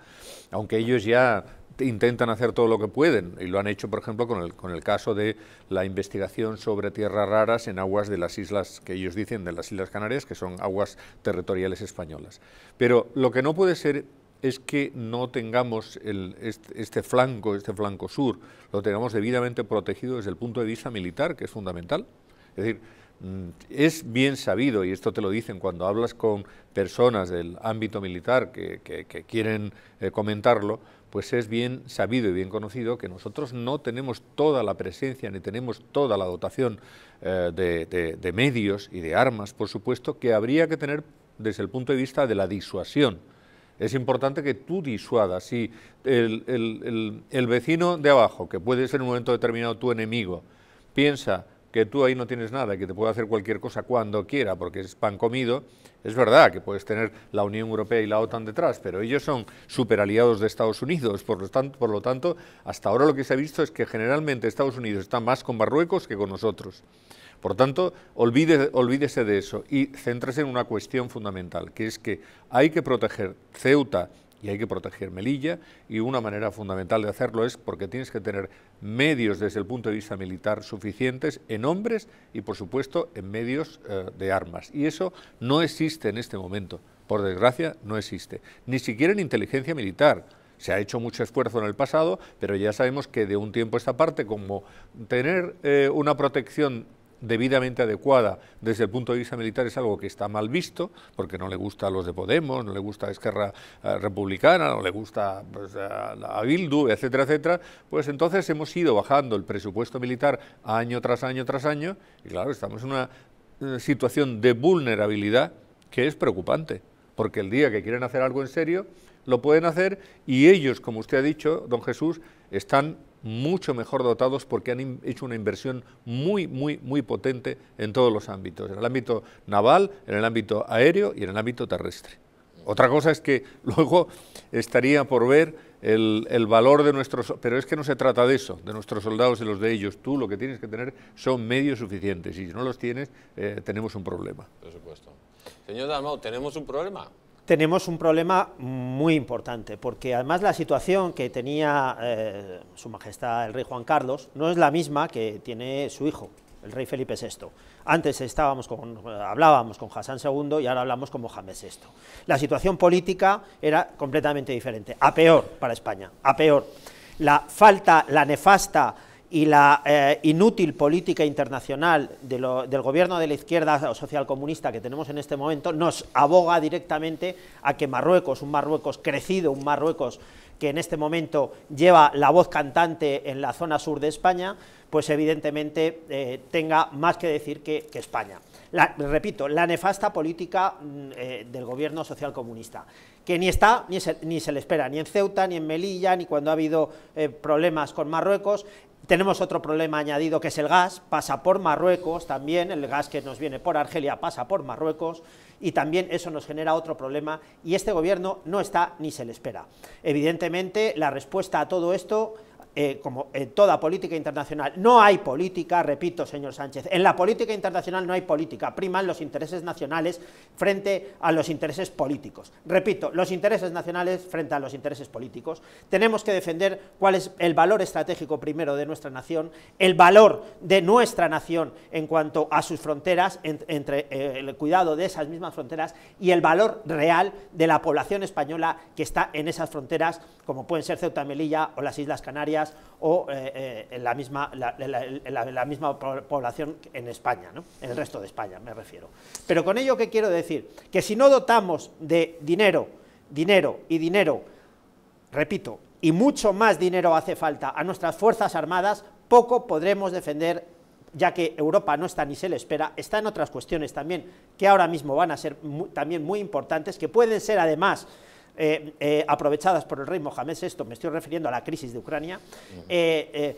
Aunque ellos ya intentan hacer todo lo que pueden, y lo han hecho, por ejemplo, con el, con el caso de la investigación sobre tierras raras en aguas de las islas, que ellos dicen de las Islas Canarias, que son aguas territoriales españolas. Pero lo que no puede ser es que no tengamos este, flanco, este flanco sur, lo tengamos debidamente protegido desde el punto de vista militar, que es fundamental. Es decir, mm, es bien sabido, y esto te lo dicen cuando hablas con personas del ámbito militar que, quieren eh, comentarlo, pues es bien sabido y bien conocido que nosotros no tenemos toda la presencia ni tenemos toda la dotación eh, de medios y de armas, por supuesto, que habría que tener desde el punto de vista de la disuasión es importante que tú disuadas. Si el, vecino de abajo, que puede ser en un momento determinado tu enemigo, piensa que tú ahí no tienes nada y que te puede hacer cualquier cosa cuando quiera, porque es pan comido, es verdad que puedes tener la Unión Europea y la OTAN detrás, pero ellos son super aliados de Estados Unidos, por lo, tanto, por lo tanto, hasta ahora lo que se ha visto es que generalmente Estados Unidos está más con Marruecos que con nosotros. Por tanto, olvídese de eso y céntrese en una cuestión fundamental, que es que hay que proteger Ceuta y hay que proteger Melilla y una manera fundamental de hacerlo es porque tienes que tener medios desde el punto de vista militar suficientes en hombres y por supuesto en medios eh, de armas y eso no existe en este momento, por desgracia no existe, ni siquiera en inteligencia militar. Se ha hecho mucho esfuerzo en el pasado, pero ya sabemos que de un tiempo a esta parte, como tener eh, una protección debidamente adecuada desde el punto de vista militar es algo que está mal visto, porque no le gusta a los de Podemos, no le gusta a Esquerra eh, Republicana, no le gusta pues, a, Bildu, etcétera, etcétera, pues entonces hemos ido bajando el presupuesto militar año tras año tras año, y claro, estamos en una eh, situación de vulnerabilidad que es preocupante, porque el día que quieren hacer algo en serio, lo pueden hacer y ellos, como usted ha dicho, don Jesús, están mucho mejor dotados porque han hecho una inversión muy, muy, muy potente en todos los ámbitos, en el ámbito naval, en el ámbito aéreo y en el ámbito terrestre. Otra cosa es que luego estaría por ver el, valor de nuestros... Pero es que no se trata de eso, de nuestros soldados y los de ellos. Tú lo que tienes que tener son medios suficientes y si no los tienes, eh, tenemos un problema. Por supuesto. Señor Dalmau, ¿tenemos un problema? tenemos un problema muy importante, porque además la situación que tenía eh, su majestad el rey Juan Carlos no es la misma que tiene su hijo, el rey Felipe VI. Antes estábamos con, hablábamos con Hassan II y ahora hablamos con Mohamed VI. La situación política era completamente diferente, a peor para España, a peor. La falta, la nefasta y la eh, inútil política internacional del gobierno de la izquierda socialcomunista que tenemos en este momento nos aboga directamente a que Marruecos, un Marruecos crecido, un Marruecos que en este momento lleva la voz cantante en la zona sur de España, pues evidentemente eh, tenga más que decir que, España. repito, la nefasta política mm, eh, del gobierno socialcomunista, que ni está ni se, ni se le espera, ni en Ceuta, ni en Melilla, ni cuando ha habido problemas con Marruecos, tenemos otro problema añadido que es el gas, pasa por Marruecos también, el gas que nos viene por Argelia pasa por Marruecos y también eso nos genera otro problema y este gobierno no está ni se le espera. Evidentemente la respuesta a todo esto eh, como en toda política internacional, no hay política, repito, señor Sánchez, en la política internacional no hay política, priman los intereses nacionales frente a los intereses políticos. Repito, los intereses nacionales frente a los intereses políticos. Tenemos que defender cuál es el valor estratégico primero de nuestra nación, el valor de nuestra nación en cuanto a sus fronteras, entre eh, el cuidado de esas mismas fronteras y el valor real de la población española que está en esas fronteras, como pueden ser Ceuta y Melilla o las Islas Canarias, o eh, eh, en la misma, población en España, ¿no? en el resto de España me refiero. Pero con ello, ¿qué quiero decir? Que si no dotamos de dinero, dinero y dinero, repito, y mucho más dinero hace falta a nuestras Fuerzas Armadas, poco podremos defender ya que Europa no está ni se le espera, está en otras cuestiones también, que ahora mismo van a ser también muy importantes, que pueden ser además eh, eh, aprovechadas por el rey Mohamed VI, me estoy refiriendo a la crisis de Ucrania, eh,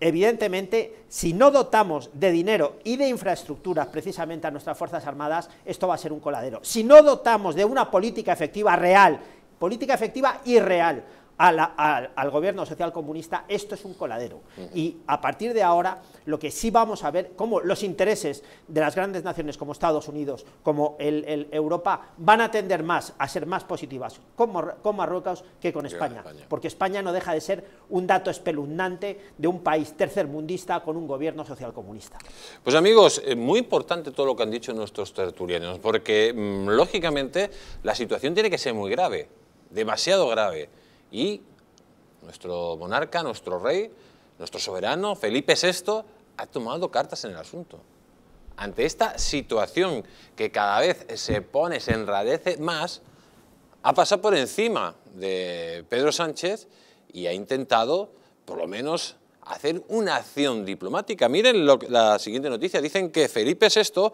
evidentemente, si no dotamos de dinero y de infraestructuras precisamente a nuestras Fuerzas Armadas, esto va a ser un coladero. Si no dotamos de una política efectiva real, política efectiva y real, al gobierno social comunista, esto es un coladero. Y a partir de ahora, lo que sí vamos a ver, cómo los intereses de las grandes naciones como Estados Unidos, como el, Europa, van a tender más a ser más positivas con, Marruecos que con España, Porque España no deja de ser un dato espeluznante de un país tercermundista con un gobierno social comunista. Pues amigos, eh, muy importante todo lo que han dicho nuestros tertulianos, porque mm, lógicamente la situación tiene que ser muy grave, demasiado grave. Y nuestro monarca, nuestro rey, nuestro soberano, Felipe VI, ha tomado cartas en el asunto. Ante esta situación que cada vez se pone, se enradece más, ha pasado por encima de Pedro Sánchez y ha intentado, por lo menos, hacer una acción diplomática. Miren la siguiente noticia. Dicen que Felipe VI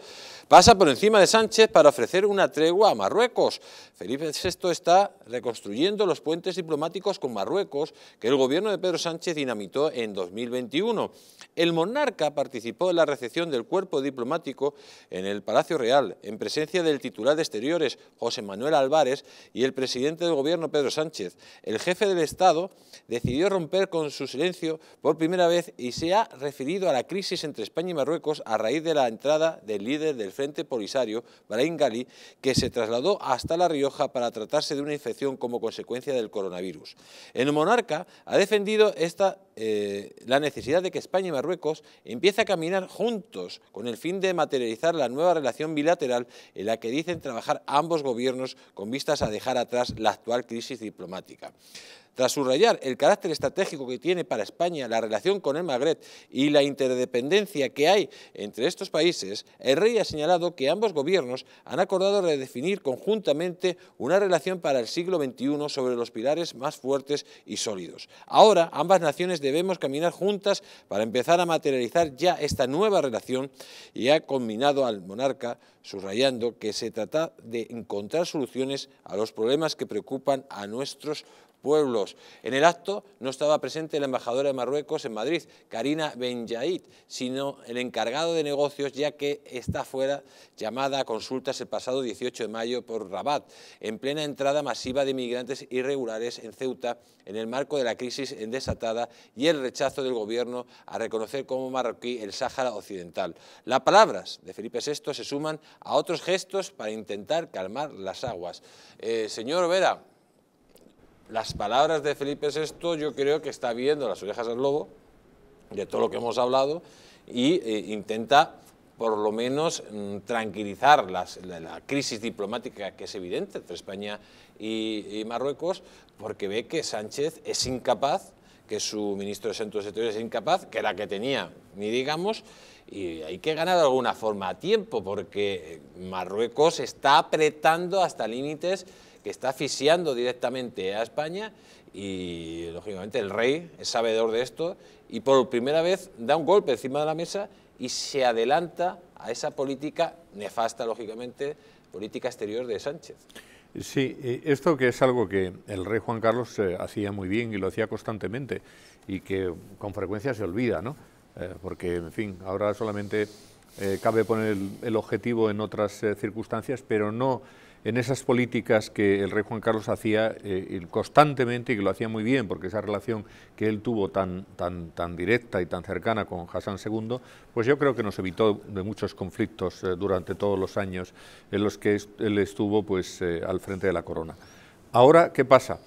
Pasa por encima de Sánchez para ofrecer una tregua a Marruecos. Felipe VI está reconstruyendo los puentes diplomáticos con Marruecos que el gobierno de Pedro Sánchez dinamitó en 2021. El monarca participó en la recepción del cuerpo diplomático en el Palacio Real, en presencia del titular de Exteriores, José Manuel Álvarez, y el presidente del gobierno, Pedro Sánchez. El jefe del Estado decidió romper con su silencio por primera vez y se ha referido a la crisis entre España y Marruecos a raíz de la entrada del líder del Frente Polisario, Brahim Gali, que se trasladó hasta La Rioja para tratarse de una infección como consecuencia del coronavirus. El monarca ha defendido esta, eh, la necesidad de que España y Marruecos empiece a caminar juntos con el fin de materializar la nueva relación bilateral en la que dicen trabajar ambos gobiernos con vistas a dejar atrás la actual crisis diplomática. Tras subrayar el carácter estratégico que tiene para España la relación con el Magreb y la interdependencia que hay entre estos países, el rey ha señalado que ambos gobiernos han acordado redefinir conjuntamente una relación para el siglo XXI sobre los pilares más fuertes y sólidos. Ahora ambas naciones debemos caminar juntas para empezar a materializar ya esta nueva relación y ha combinado al monarca subrayando que se trata de encontrar soluciones a los problemas que preocupan a nuestros pueblos. En el acto no estaba presente la embajadora de Marruecos en Madrid, Karina Benjaid, sino el encargado de negocios, ya que está fuera llamada a consultas el pasado 18 de mayo por Rabat, en plena entrada masiva de migrantes irregulares en Ceuta, en el marco de la crisis desatada y el rechazo del gobierno a reconocer como marroquí el Sáhara Occidental. Las palabras de Felipe VI se suman a otros gestos para intentar calmar las aguas. Eh, señor Vera, las palabras de Felipe VI yo creo que está viendo las orejas del lobo, de todo lo que hemos hablado, e intenta por lo menos mm, tranquilizar la, crisis diplomática que es evidente entre España y, Marruecos, porque ve que Sánchez es incapaz, que su ministro de Asuntos Exteriores es incapaz, que era que tenía, ni digamos, y hay que ganar de alguna forma a tiempo, porque eh, Marruecos está apretando hasta límites que está asfixiando directamente a España y, lógicamente, el rey es sabedor de esto y por primera vez da un golpe encima de la mesa y se adelanta a esa política nefasta, lógicamente, política exterior de Sánchez. Sí, esto que es algo que el rey Juan Carlos eh, hacía muy bien y lo hacía constantemente y que con frecuencia se olvida, ¿no? Eh, porque, en fin, ahora solamente eh, cabe poner el, objetivo en otras circunstancias, pero no en esas políticas que el rey Juan Carlos hacía eh, constantemente y que lo hacía muy bien, porque esa relación que él tuvo tan, tan, tan directa y tan cercana con Hassan II, pues yo creo que nos evitó de muchos conflictos eh, durante todos los años en los que él estuvo pues, eh, al frente de la corona. Ahora, ¿qué pasa?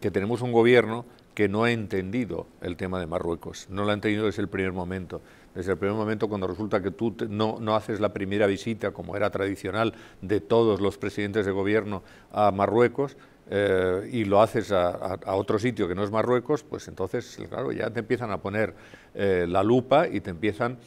Que tenemos un gobierno que no ha entendido el tema de Marruecos, no lo ha entendido desde el primer momento desde el primer momento cuando resulta que tú no, haces la primera visita, como era tradicional de todos los presidentes de gobierno a Marruecos, eh, y lo haces a, otro sitio que no es Marruecos, pues entonces, claro, ya te empiezan a poner eh, la lupa y te empiezan...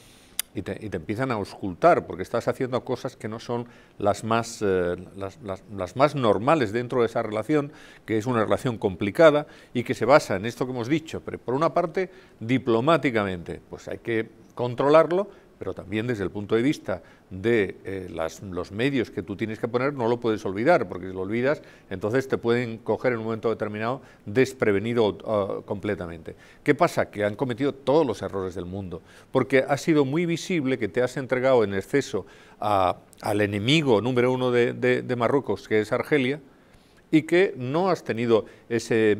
Y te, empiezan a auscultar, porque estás haciendo cosas que no son las más, eh, las, más normales dentro de esa relación, que es una relación complicada y que se basa en esto que hemos dicho, pero por una parte diplomáticamente, pues hay que controlarlo, pero también desde el punto de vista de eh, los medios que tú tienes que poner, no lo puedes olvidar, porque si lo olvidas, entonces te pueden coger en un momento determinado desprevenido uh, completamente. ¿Qué pasa? Que han cometido todos los errores del mundo, porque ha sido muy visible que te has entregado en exceso al enemigo número uno de Marruecos, que es Argelia, y que no has tenido ese,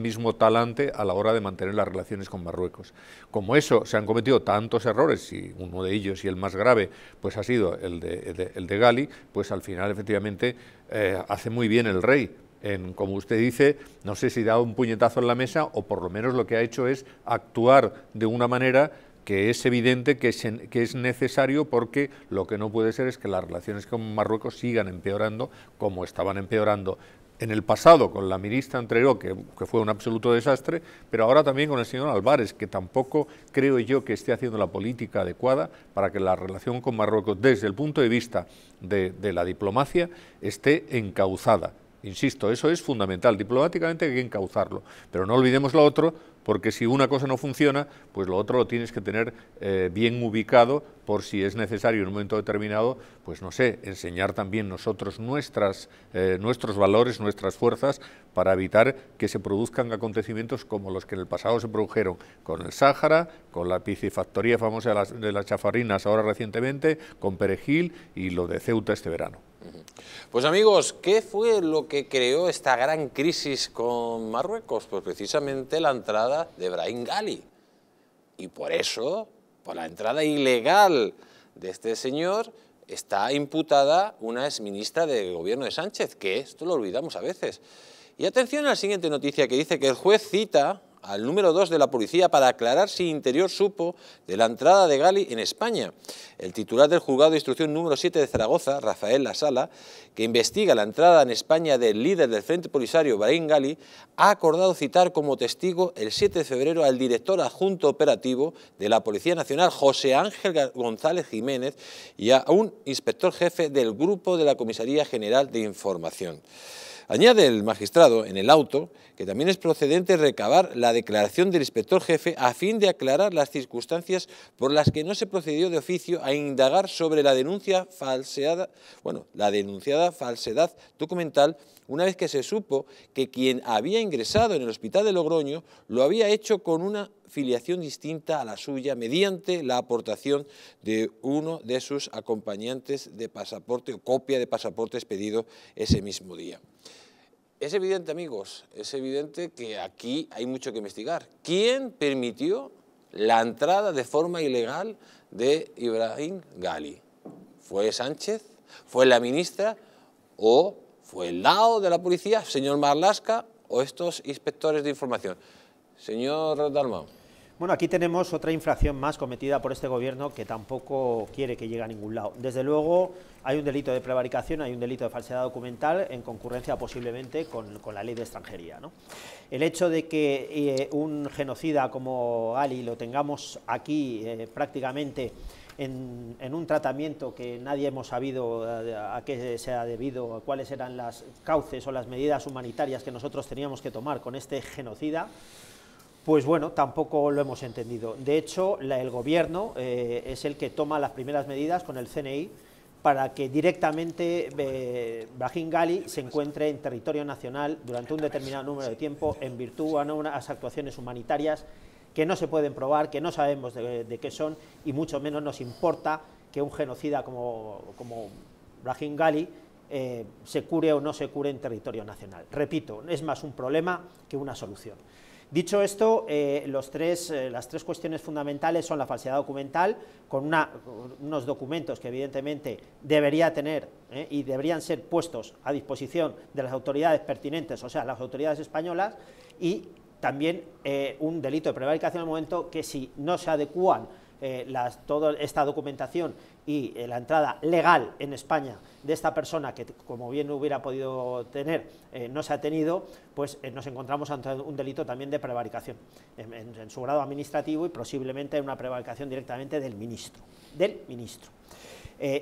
mismo talante a la hora de mantener las relaciones con Marruecos. Como eso, se han cometido tantos errores, y uno de ellos y el más grave, pues ha sido el de, el de, Gali, pues al final efectivamente eh, hace muy bien el rey en, como usted dice, no sé si da un puñetazo en la mesa o por lo menos lo que ha hecho es actuar de una manera que es evidente que que es necesario porque lo que no puede ser es que las relaciones con Marruecos sigan empeorando como estaban empeorando en el pasado con la ministra anterior, que, fue un absoluto desastre, pero ahora también con el señor Álvarez, que tampoco creo yo que esté haciendo la política adecuada para que la relación con Marruecos, desde el punto de vista de, de la diplomacia, esté encauzada. Insisto, eso es fundamental. Diplomáticamente hay que encauzarlo, pero no olvidemos lo otro, porque si una cosa no funciona, pues lo otro lo tienes que tener eh, bien ubicado por si es necesario en un momento determinado, pues no sé, enseñar también nosotros nuestras, eh, nuestros valores, nuestras fuerzas, para evitar que se produzcan acontecimientos como los que en el pasado se produjeron con el Sáhara, con la piscifactoría famosa de las chafarinas ahora recientemente, con Perejil y lo de Ceuta este verano. Pues amigos, ¿qué fue lo que creó esta gran crisis con Marruecos? Pues precisamente la entrada de Brahim Gali. Y por eso, por la entrada ilegal de este señor, está imputada una exministra del gobierno de Sánchez, que esto lo olvidamos a veces. Y atención a la siguiente noticia que dice que el juez cita al número 2 de la policía para aclarar si Interior supo de la entrada de Gali en España. El titular del juzgado de instrucción número 7 de Zaragoza, Rafael Lasala, que investiga la entrada en España del líder del Frente Polisario, Brahim Gali, ha acordado citar como testigo el 7 de febrero al director adjunto operativo de la Policía Nacional, José Ángel González Jiménez, y a un inspector jefe del grupo de la Comisaría General de Información. Añade el magistrado en el auto que también es procedente recabar la declaración del inspector jefe a fin de aclarar las circunstancias por las que no se procedió de oficio a indagar sobre la denuncia falseada, bueno, la denunciada falsedad documental una vez que se supo que quien había ingresado en el hospital de Logroño lo había hecho con una filiación distinta a la suya mediante la aportación de uno de sus acompañantes de pasaporte o copia de pasaportes pedido ese mismo día. Es evidente, amigos, es evidente que aquí hay mucho que investigar. ¿Quién permitió la entrada de forma ilegal de Ibrahim Gali? ¿Fue Sánchez? ¿Fue la ministra? ¿O fue el lado de la policía, señor Marlasca o estos inspectores de información? Señor Dalmau. Bueno, aquí tenemos otra infracción más cometida por este gobierno que tampoco quiere que llegue a ningún lado. Desde luego hay un delito de prevaricación, hay un delito de falsedad documental en concurrencia posiblemente con, la ley de extranjería. ¿no? El hecho de que eh, un genocida como Ali lo tengamos aquí eh, prácticamente en, un tratamiento que nadie hemos sabido eh, a, qué se ha debido, cuáles eran las cauces o las medidas humanitarias que nosotros teníamos que tomar con este genocida, pues bueno, tampoco lo hemos entendido. De hecho, el Gobierno eh, es el que toma las primeras medidas con el CNI para que directamente eh, Brahim Gali se encuentre en territorio nacional durante un determinado número de tiempo en virtud a unas actuaciones humanitarias que no se pueden probar, que no sabemos de, qué son y mucho menos nos importa que un genocida como, Brahim Gali eh, se cure o no se cure en territorio nacional. Repito, es más un problema que una solución. Dicho esto, eh, eh, las tres cuestiones fundamentales son la falsedad documental, con unos documentos que evidentemente debería tener eh, y deberían ser puestos a disposición de las autoridades pertinentes, o sea, las autoridades españolas, y también un delito de prevaricación al momento que si no se adecúan toda esta documentación y eh, la entrada legal en España de esta persona que como bien hubiera podido tener eh, no se ha tenido, pues eh, nos encontramos ante un delito también de prevaricación en, su grado administrativo y posiblemente una prevaricación directamente del ministro, del ministro.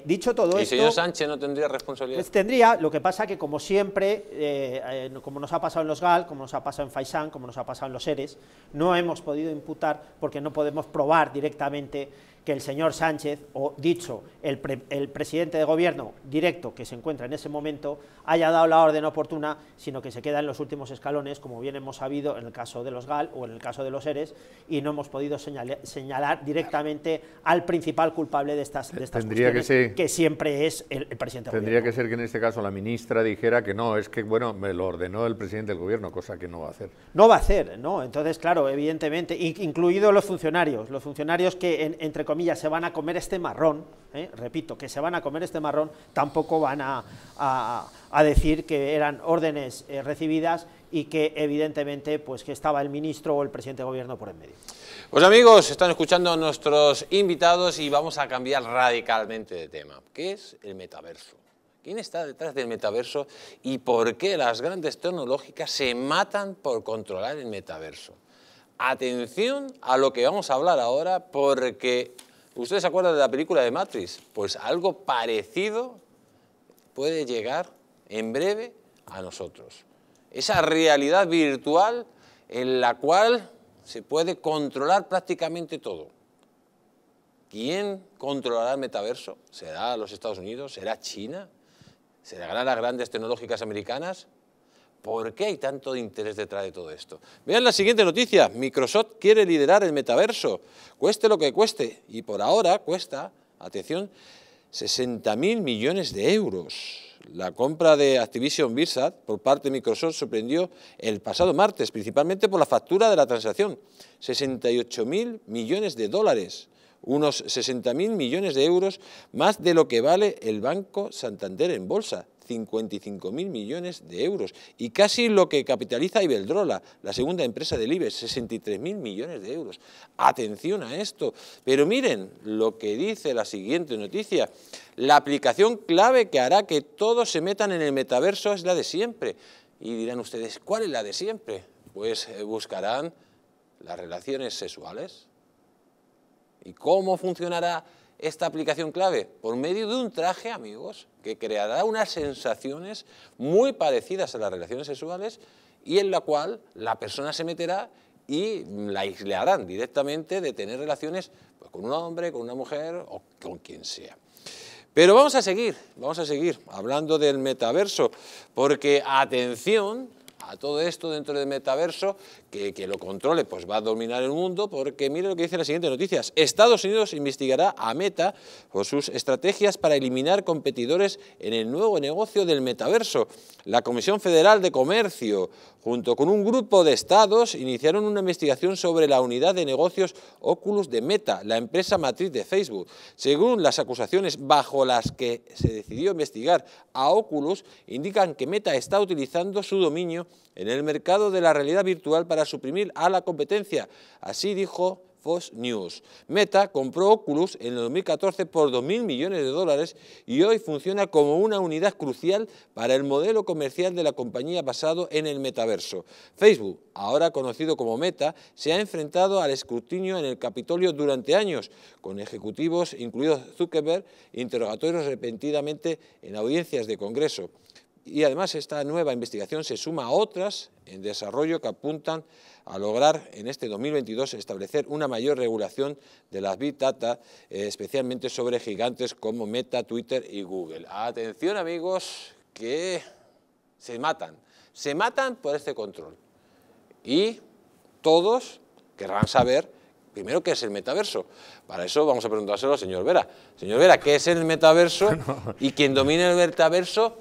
dicho todo esto... ¿Y señor Sánchez no tendría responsabilidad? Pues, tendría, lo que pasa que como siempre, como nos ha pasado en los GAL, como nos ha pasado en Faisán, como nos ha pasado en los ERES, no hemos podido imputar porque no podemos probar directamente que el señor Sánchez, o dicho, el, presidente de gobierno directo que se encuentra en ese momento, haya dado la orden oportuna, sino que se queda en los últimos escalones, como bien hemos sabido en el caso de los GAL o en el caso de los ERES, y no hemos podido señalar, directamente al principal culpable de estas, de cuestiones, que, siempre es el, presidente del gobierno. Tendría que ser que en este caso la ministra dijera que no, es que, bueno, me lo ordenó el presidente del gobierno, cosa que no va a hacer. No va a hacer, ¿no? Entonces, claro, evidentemente, incluidos los funcionarios, los funcionarios que, entre comillas, se van a comer este marrón, ¿eh? repito, que se van a comer este marrón, tampoco van a, a, a decir que eran órdenes eh, recibidas y que evidentemente pues que estaba el ministro o el presidente de gobierno por en medio. Pues amigos, están escuchando a nuestros invitados y vamos a cambiar radicalmente de tema, que es el metaverso. ¿Quién está detrás del metaverso y por qué las grandes tecnológicas se matan por controlar el metaverso? Atención a lo que vamos a hablar ahora porque ¿Ustedes se acuerdan de la película de Matrix? Pues algo parecido puede llegar en breve a nosotros. Esa realidad virtual en la cual se puede controlar prácticamente todo. ¿Quién controlará el metaverso? ¿Será los Estados Unidos? ¿Será China? ¿Serán las grandes tecnológicas americanas? ¿Por qué hay tanto interés detrás de todo esto? Vean la siguiente noticia. Microsoft quiere liderar el metaverso, cueste lo que cueste. Y por ahora cuesta, atención, 60.000 millones de euros. La compra de Activision Blizzard por parte de Microsoft sorprendió el pasado martes, principalmente por la factura de la transacción. 68.000 millones de dólares, unos 60.000 millones de euros más de lo que vale el Banco Santander en bolsa. 55.000 millones de euros y casi lo que capitaliza Iberdrola, la segunda empresa del IBEX, 63.000 millones de euros. Atención a esto, pero miren lo que dice la siguiente noticia. La aplicación clave que hará que todos se metan en el metaverso es la de siempre. Y dirán ustedes, ¿cuál es la de siempre? Pues eh, buscarán las relaciones sexuales. ¿Y cómo funcionará esta aplicación clave? Por medio de un traje, amigos, que creará unas sensaciones muy parecidas a las relaciones sexuales y en la cual la persona se meterá y la aislarán directamente de tener relaciones pues, con un hombre, con una mujer o con quien sea. Pero vamos a seguir, vamos a seguir hablando del metaverso, porque atención a todo esto dentro del metaverso que, lo controle pues va a dominar el mundo, porque mire lo que dice la siguiente noticias. Estados Unidos investigará a Meta por sus estrategias para eliminar competidores en el nuevo negocio del metaverso. La Comisión Federal de Comercio, junto con un grupo de estados, iniciaron una investigación sobre la unidad de negocios Oculus de Meta, la empresa matriz de Facebook. Según las acusaciones bajo las que se decidió investigar a Oculus, indican que Meta está utilizando su dominio en el mercado de la realidad virtual para suprimir a la competencia. Así dijo Fox News. Meta compró Oculus en el 2014 por 2.000 millones de dólares y hoy funciona como una unidad crucial para el modelo comercial de la compañía basado en el metaverso. Facebook, ahora conocido como Meta, se ha enfrentado al escrutinio en el Capitolio durante años, con ejecutivos, incluidos Zuckerberg, interrogatorios repentinamente en audiencias de Congreso. Y además esta nueva investigación se suma a otras en desarrollo que apuntan a lograr en este 2022 establecer una mayor regulación de las Big Data, eh, especialmente sobre gigantes como Meta, Twitter y Google. Atención amigos, que se matan, se matan por este control. Y todos querrán saber primero, ¿qué es el metaverso? Para eso vamos a preguntárselo al señor Vera. Señor Vera, ¿qué es el metaverso? Y quien domina el metaverso,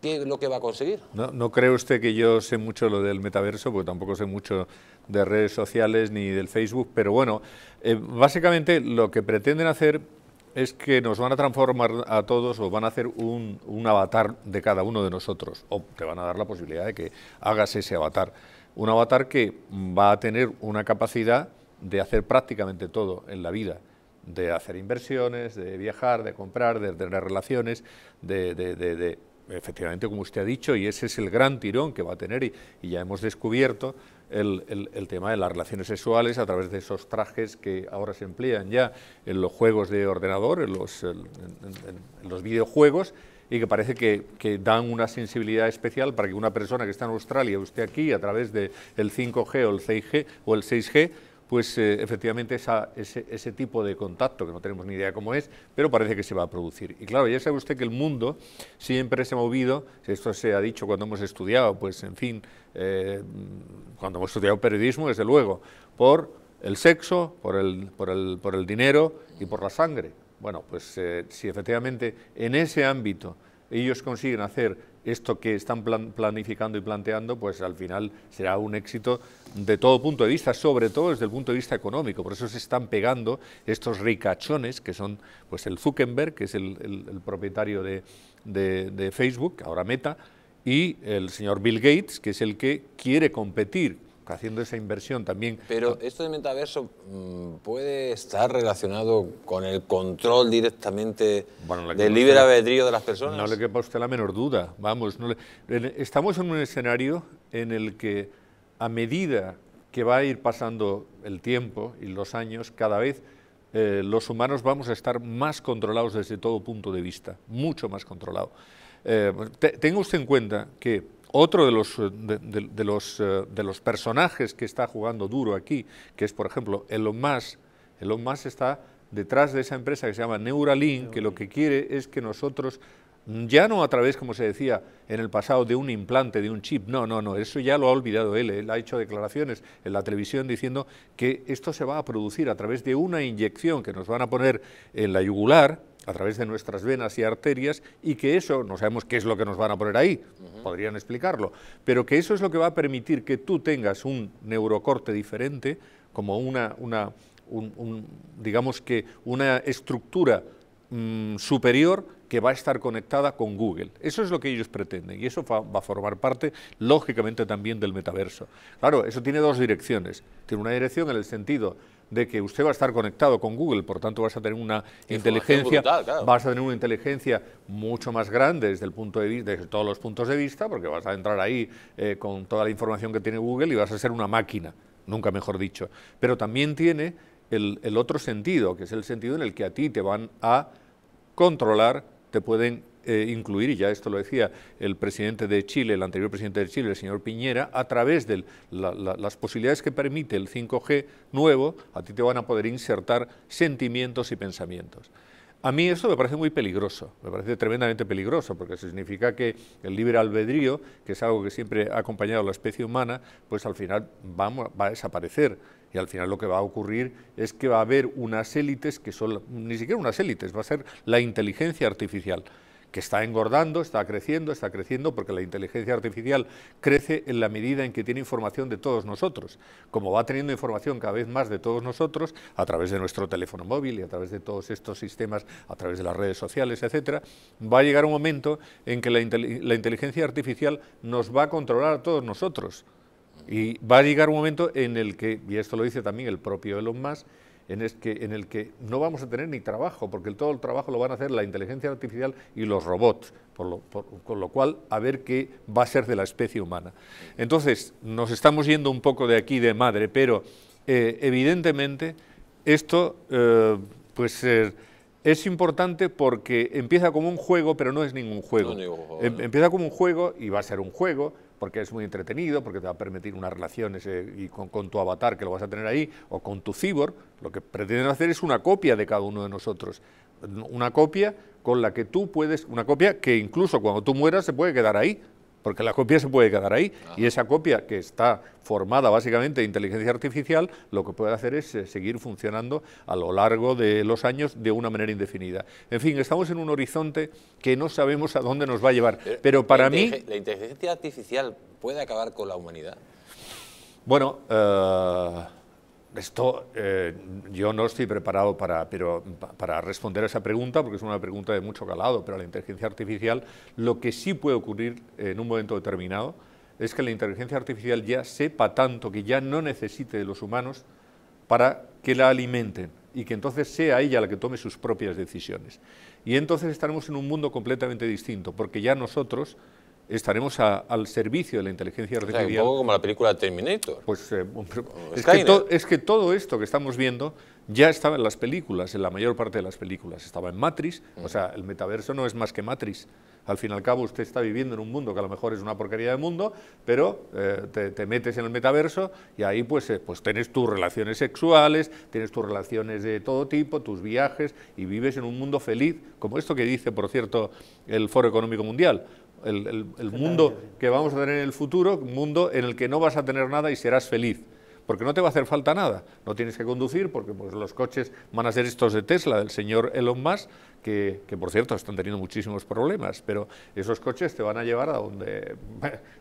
qué es lo que va a conseguir. No, no cree usted que yo sé mucho lo del metaverso, porque tampoco sé mucho de redes sociales ni del Facebook, pero bueno, eh, básicamente lo que pretenden hacer es que nos van a transformar a todos o van a hacer un, avatar de cada uno de nosotros, o te van a dar la posibilidad de que hagas ese avatar. Un avatar que va a tener una capacidad de hacer prácticamente todo en la vida de hacer inversiones, de viajar, de comprar, de tener relaciones, de efectivamente, como usted ha dicho, y ese es el gran tirón que va a tener, y, ya hemos descubierto el, tema de las relaciones sexuales a través de esos trajes que ahora se emplean ya en los juegos de ordenador, en los, videojuegos, y que parece que, dan una sensibilidad especial para que una persona que está en Australia, usted aquí, a través del 5G o el 6G, o el 6G pues eh, efectivamente ese, ese, tipo de contacto, que no tenemos ni idea cómo es, pero parece que se va a producir. Y claro, ya sabe usted que el mundo siempre se ha movido, esto se ha dicho cuando hemos estudiado, pues en fin, eh, cuando hemos estudiado periodismo, desde luego, por el sexo, por el, por el, por el dinero y por la sangre. Bueno, pues eh, si efectivamente en ese ámbito ellos consiguen hacer esto que están planificando y planteando, pues al final será un éxito de todo punto de vista, sobre todo desde el punto de vista económico. Por eso se están pegando estos ricachones, que son pues el Zuckerberg, que es el, propietario de, de, de Facebook, ahora Meta, y el señor Bill Gates, que es el que quiere competir haciendo esa inversión también. Pero esto de metaverso mm, puede estar relacionado con el control directamente del libre albedrío de las personas. No le quepa a usted la menor duda, vamos. No estamos en un escenario en el que a medida que va a ir pasando el tiempo y los años, cada vez eh, los humanos vamos a estar más controlados desde todo punto de vista, mucho más controlados. Eh, tenga usted en cuenta que otro de los, eh, de, los, eh, de los personajes que está jugando duro aquí, que es, por ejemplo, Elon Musk, Elon Musk está detrás de esa empresa que se llama Neuralink, que lo que quiere es que nosotros ya no a través, como se decía en el pasado, de un implante, de un chip, no, no, no, eso ya lo ha olvidado él, él ha hecho declaraciones en la televisión diciendo que esto se va a producir a través de una inyección que nos van a poner en la yugular, a través de nuestras venas y arterias, y que eso, no sabemos qué es lo que nos van a poner ahí, podrían explicarlo, pero que eso es lo que va a permitir que tú tengas un neurocorte diferente, como una, una digamos que una estructura Mm, superior que va a estar conectada con Google. Eso es lo que ellos pretenden y eso va a formar parte, lógicamente, también del metaverso. Claro, eso tiene dos direcciones. Tiene una dirección en el sentido de que usted va a estar conectado con Google, por tanto vas a tener una inteligencia, vas a tener una inteligencia mucho más grande desde el punto de todos los puntos de vista, porque vas a entrar ahí eh, con toda la información que tiene Google y vas a ser una máquina, nunca mejor dicho. Pero también tiene el, otro sentido, que es el sentido en el que a ti te van a controlar, te pueden eh, incluir, y ya esto lo decía el presidente de Chile, el anterior presidente de Chile, el señor Piñera, a través de las posibilidades que permite el 5G nuevo, a ti te van a poder insertar sentimientos y pensamientos. A mí esto me parece muy peligroso, me parece tremendamente peligroso, porque significa que el libre albedrío, que es algo que siempre ha acompañado a la especie humana, pues al final va a desaparecer. Y al final lo que va a ocurrir es que va a haber unas élites que son, ni siquiera unas élites, va a ser la inteligencia artificial, que está engordando, está creciendo, está creciendo, porque la inteligencia artificial crece en la medida en que tiene información de todos nosotros. Como va teniendo información cada vez más de todos nosotros, a través de nuestro teléfono móvil y a través de todos estos sistemas, a través de las redes sociales, etcétera, va a llegar un momento en que la, la inteligencia artificial nos va a controlar a todos nosotros. Y va a llegar un momento en el que, y esto lo dice también el propio Elon Musk, en el, que, en el que no vamos a tener ni trabajo, porque todo el trabajo lo van a hacer la inteligencia artificial y los robots, por lo, con lo cual a ver qué va a ser de la especie humana. Entonces, nos estamos yendo un poco de aquí de madre, pero eh, evidentemente esto eh, pues eh, es importante porque empieza como un juego, pero no es ningún juego. Em, empieza como un juego y va a ser un juego, porque es muy entretenido, porque te va a permitir unas relaciones y con, tu avatar que lo vas a tener ahí, o con tu cibor, lo que pretenden hacer es una copia de cada uno de nosotros. Una copia con la que tú puedes, una copia que incluso cuando tú mueras se puede quedar ahí, porque la copia se puede quedar ahí y esa copia que está formada básicamente de inteligencia artificial, lo que puede hacer es eh, seguir funcionando a lo largo de los años de una manera indefinida. En fin, estamos en un horizonte que no sabemos a dónde nos va a llevar, eh, pero, para mí... ¿La inteligencia artificial puede acabar con la humanidad? Bueno... Eh, esto eh, yo no estoy preparado para, pero, para responder a esa pregunta, porque es una pregunta de mucho calado, pero la inteligencia artificial, lo que sí puede ocurrir en un momento determinado es que la inteligencia artificial ya sepa tanto que ya no necesite de los humanos para que la alimenten y que entonces sea ella la que tome sus propias decisiones. Y entonces estaremos en un mundo completamente distinto, porque ya nosotros estaremos al servicio de la inteligencia artificial. un poco como la película Terminator. Pues, eh, pues es, que todo esto que estamos viendo ya estaba en las películas, en la mayor parte de las películas. Estaba en Matrix, o sea, el metaverso no es más que Matrix. Al fin y al cabo, usted está viviendo en un mundo que a lo mejor es una porquería de mundo, pero eh, te, metes en el metaverso y ahí pues, eh, pues tienes tus relaciones sexuales, tienes tus relaciones de todo tipo, tus viajes y vives en un mundo feliz, como esto que dice, por cierto, el Foro Económico Mundial el, mundo que vamos a tener en el futuro, un mundo en el que no vas a tener nada y serás feliz porque no te va a hacer falta nada. No tienes que conducir porque pues, los coches van a ser estos de Tesla, del señor Elon Musk, que, por cierto están teniendo muchísimos problemas, pero esos coches te van a llevar a donde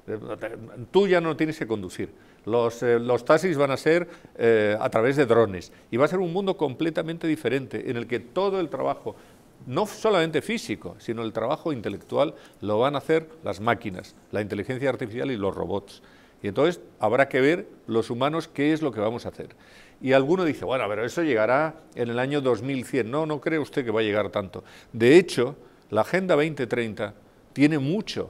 tú ya no tienes que conducir. Los, eh, taxis van a ser eh, a través de drones y va a ser un mundo completamente diferente en el que todo el trabajo no solamente físico, sino el trabajo intelectual lo van a hacer las máquinas, la inteligencia artificial y los robots. Y entonces habrá que ver los humanos qué es lo que vamos a hacer. Y alguno dice, bueno, pero eso llegará en el año 2100. No, no cree usted que va a llegar tanto. De hecho, la Agenda 2030 tiene mucho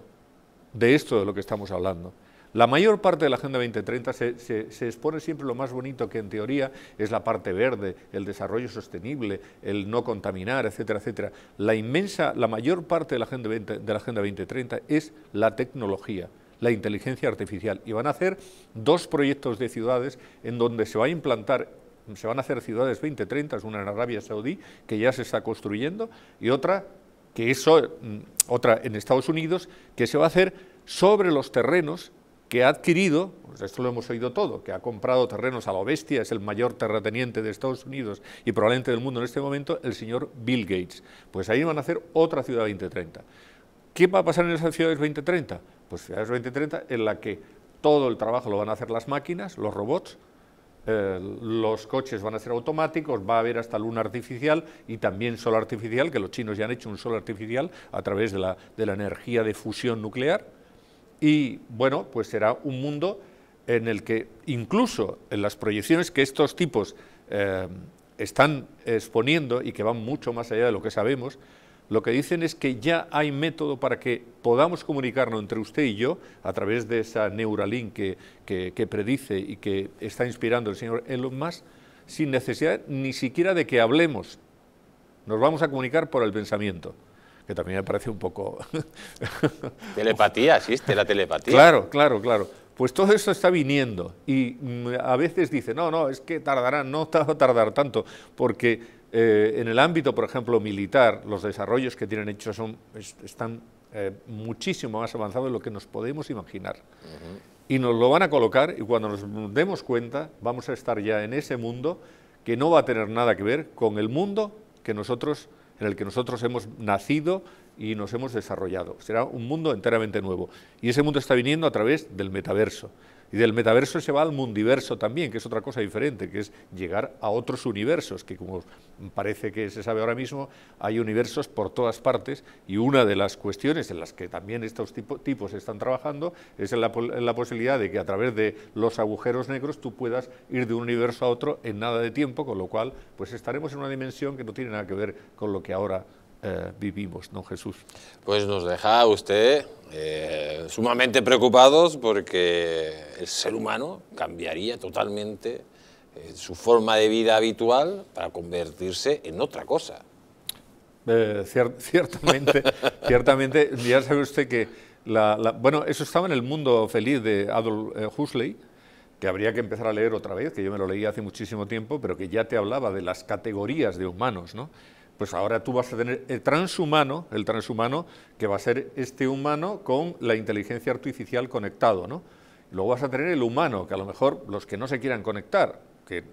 de esto de lo que estamos hablando. La mayor parte de la Agenda 2030 se, se, expone siempre lo más bonito que en teoría es la parte verde, el desarrollo sostenible, el no contaminar, etcétera, etcétera. La inmensa, la mayor parte de la Agenda, de la agenda 2030 es la tecnología la inteligencia artificial y van a hacer dos proyectos de ciudades en donde se va a implantar se van a hacer ciudades 2030, una en Arabia Saudí que ya se está construyendo y otra que eso mm, otra en Estados Unidos que se va a hacer sobre los terrenos que ha adquirido, pues esto lo hemos oído todo, que ha comprado terrenos a la bestia, es el mayor terrateniente de Estados Unidos y probablemente del mundo en este momento, el señor Bill Gates. Pues ahí van a hacer otra ciudad 2030. ¿Qué va a pasar en esas ciudades 2030? Pues ciudades 2030 en la que todo el trabajo lo van a hacer las máquinas, los robots, eh, los coches van a ser automáticos, va a haber hasta luna artificial y también sol artificial, que los chinos ya han hecho un sol artificial a través de la energía de fusión nuclear y bueno, pues será un mundo en el que incluso en las proyecciones que estos tipos eh, están exponiendo y que van mucho más allá de lo que sabemos, lo que dicen es que ya hay método para que podamos comunicarnos entre usted y yo a través de esa Neuralink que predice y que está inspirando el señor Elon Musk, sin necesidad ni siquiera de que hablemos. Nos vamos a comunicar por el pensamiento que también me parece un poco... telepatía, existe la telepatía. Claro, claro, claro. Pues todo eso está viniendo y mm, a veces dice, no, no, es que tardará, no va a tardar tanto, porque eh, en el ámbito, por ejemplo, militar, los desarrollos que tienen hechos son, están eh, muchísimo más avanzados de lo que nos podemos imaginar. Y nos lo van a colocar y cuando nos demos cuenta vamos a estar ya en ese mundo que no va a tener nada que ver con el mundo que nosotros en el que nosotros hemos nacido y nos hemos desarrollado. Será un mundo enteramente nuevo. Y ese mundo está viniendo a través del metaverso. Y del metaverso se va al mundiverso también, que es otra cosa diferente, que es llegar a otros universos, que como parece que se sabe ahora mismo, hay universos por todas partes y una de las cuestiones en las que también estos tipos están trabajando es en la, la, posibilidad de que a través de los agujeros negros tú puedas ir de un universo a otro en nada de tiempo, con lo cual pues estaremos en una dimensión que no tiene nada que ver con lo que ahora eh, vivimos, ¿no, Jesús? Pues nos deja usted eh, sumamente preocupados porque el ser humano cambiaría totalmente eh, su forma de vida habitual para convertirse en otra cosa. ciertamente, ciertamente, ya sabe usted que bueno, eso estaba en el mundo feliz de Adolf Huxley, que habría que empezar a leer otra vez, que yo me lo leí hace muchísimo tiempo, pero que ya te hablaba de las categorías de humanos, ¿no? pues ahora tú vas a tener el transhumano, el transhumano que va a ser este humano con la inteligencia artificial conectado, ¿no? luego vas a tener el humano, que a lo mejor los que no se quieran conectar, que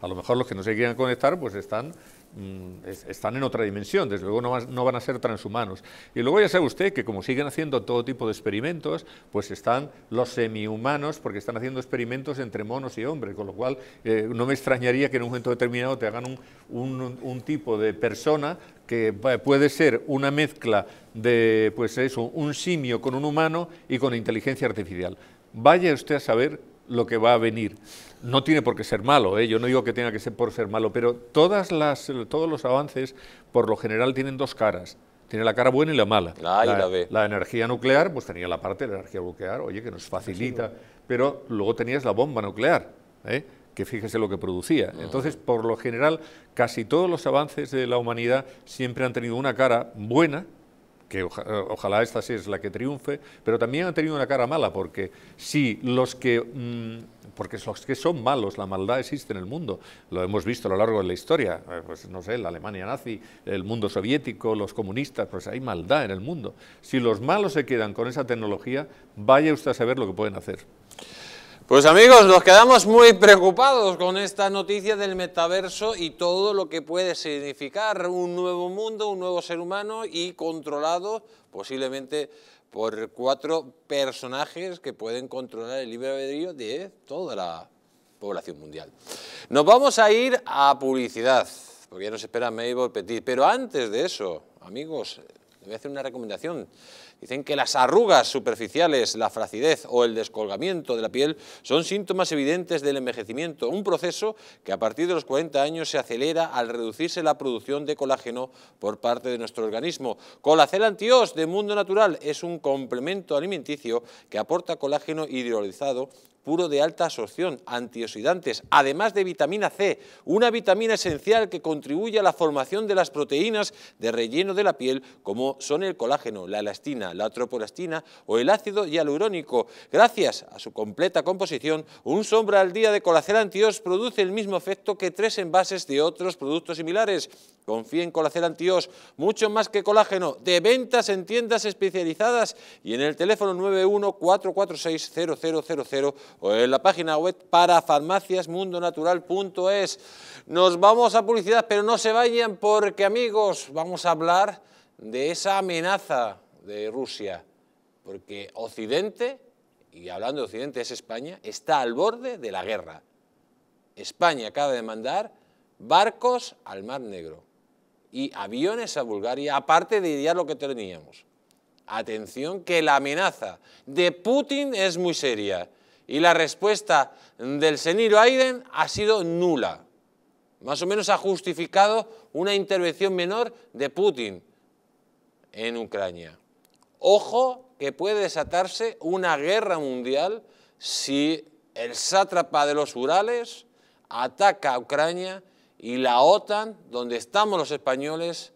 a lo mejor los que no se quieran conectar pues están Mm, están en otra dimensión, desde luego no, van a ser transhumanos. Y luego ya sabe usted que como siguen haciendo todo tipo de experimentos, pues están los semi-humanos, porque están haciendo experimentos entre monos y hombres, con lo cual eh, no me extrañaría que en un momento determinado te hagan un, un tipo de persona que puede ser una mezcla de pues eso, un simio con un humano y con inteligencia artificial. Vaya usted a saber lo que va a venir. No tiene por qué ser malo, ¿eh? yo no digo que tenga que ser por ser malo, pero todas las, todos los avances por lo general tienen dos caras. Tiene la cara buena y la mala. Ah, la, energía nuclear, pues tenía la parte de la energía nuclear, oye, que nos facilita. Pero luego tenías la bomba nuclear, ¿eh? que fíjese lo que producía. Ah. Entonces, por lo general, casi todos los avances de la humanidad siempre han tenido una cara buena que ojalá esta sea es la que triunfe, pero también ha tenido una cara mala, porque si los que, mm, los que son malos, la maldad existe en el mundo, lo hemos visto a lo largo de la historia, eh, pues no sé, la Alemania nazi, el mundo soviético, los comunistas, pues hay maldad en el mundo. Si los malos se quedan con esa tecnología, vaya usted a saber lo que pueden hacer. Pues amigos, nos quedamos muy preocupados con esta noticia del metaverso y todo lo que puede significar un nuevo mundo, un nuevo ser humano y controlado posiblemente por cuatro personajes que pueden controlar el libre albedrío de toda la población mundial. Nos vamos a ir a publicidad, porque ya nos espera Mabel Petit, pero antes de eso, amigos, les voy a hacer una recomendación. Dicen que las arrugas superficiales, la fracidez o el descolgamiento de la piel son síntomas evidentes del envejecimiento, un proceso que a partir de los 40 años se acelera al reducirse la producción de colágeno por parte de nuestro organismo. Colacel Antios de Mundo Natural es un complemento alimenticio que aporta colágeno hidrolizado puro de alta absorción, antioxidantes, además de vitamina C, una vitamina esencial que contribuye a la formación de las proteínas de relleno de la piel como son el colágeno, la elastina, la troporastina o el ácido hialurónico. Gracias a su completa composición, un sombra al día de Colacel Antios produce el mismo efecto que tres envases de otros productos similares. Confíen en Colacel Antios, mucho más que colágeno, de ventas en tiendas especializadas y en el teléfono 914460000 o en la página web para Nos vamos a publicidad, pero no se vayan porque amigos, vamos a hablar de esa amenaza de Rusia, porque Occidente, y hablando de Occidente es España, está al borde de la guerra. España acaba de mandar barcos al Mar Negro y aviones a Bulgaria, aparte de ya lo que teníamos. Atención que la amenaza de Putin es muy seria y la respuesta del seniro Aiden ha sido nula. Más o menos ha justificado una intervención menor de Putin en Ucrania. Ojo que puede desatarse una guerra mundial si el sátrapa de los Urales ataca a Ucrania y la OTAN, donde estamos los españoles,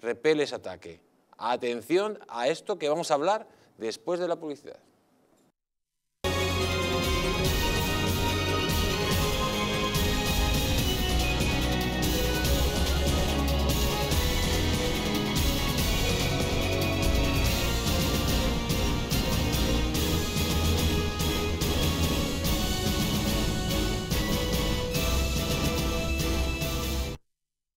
repele ese ataque. Atención a esto que vamos a hablar después de la publicidad.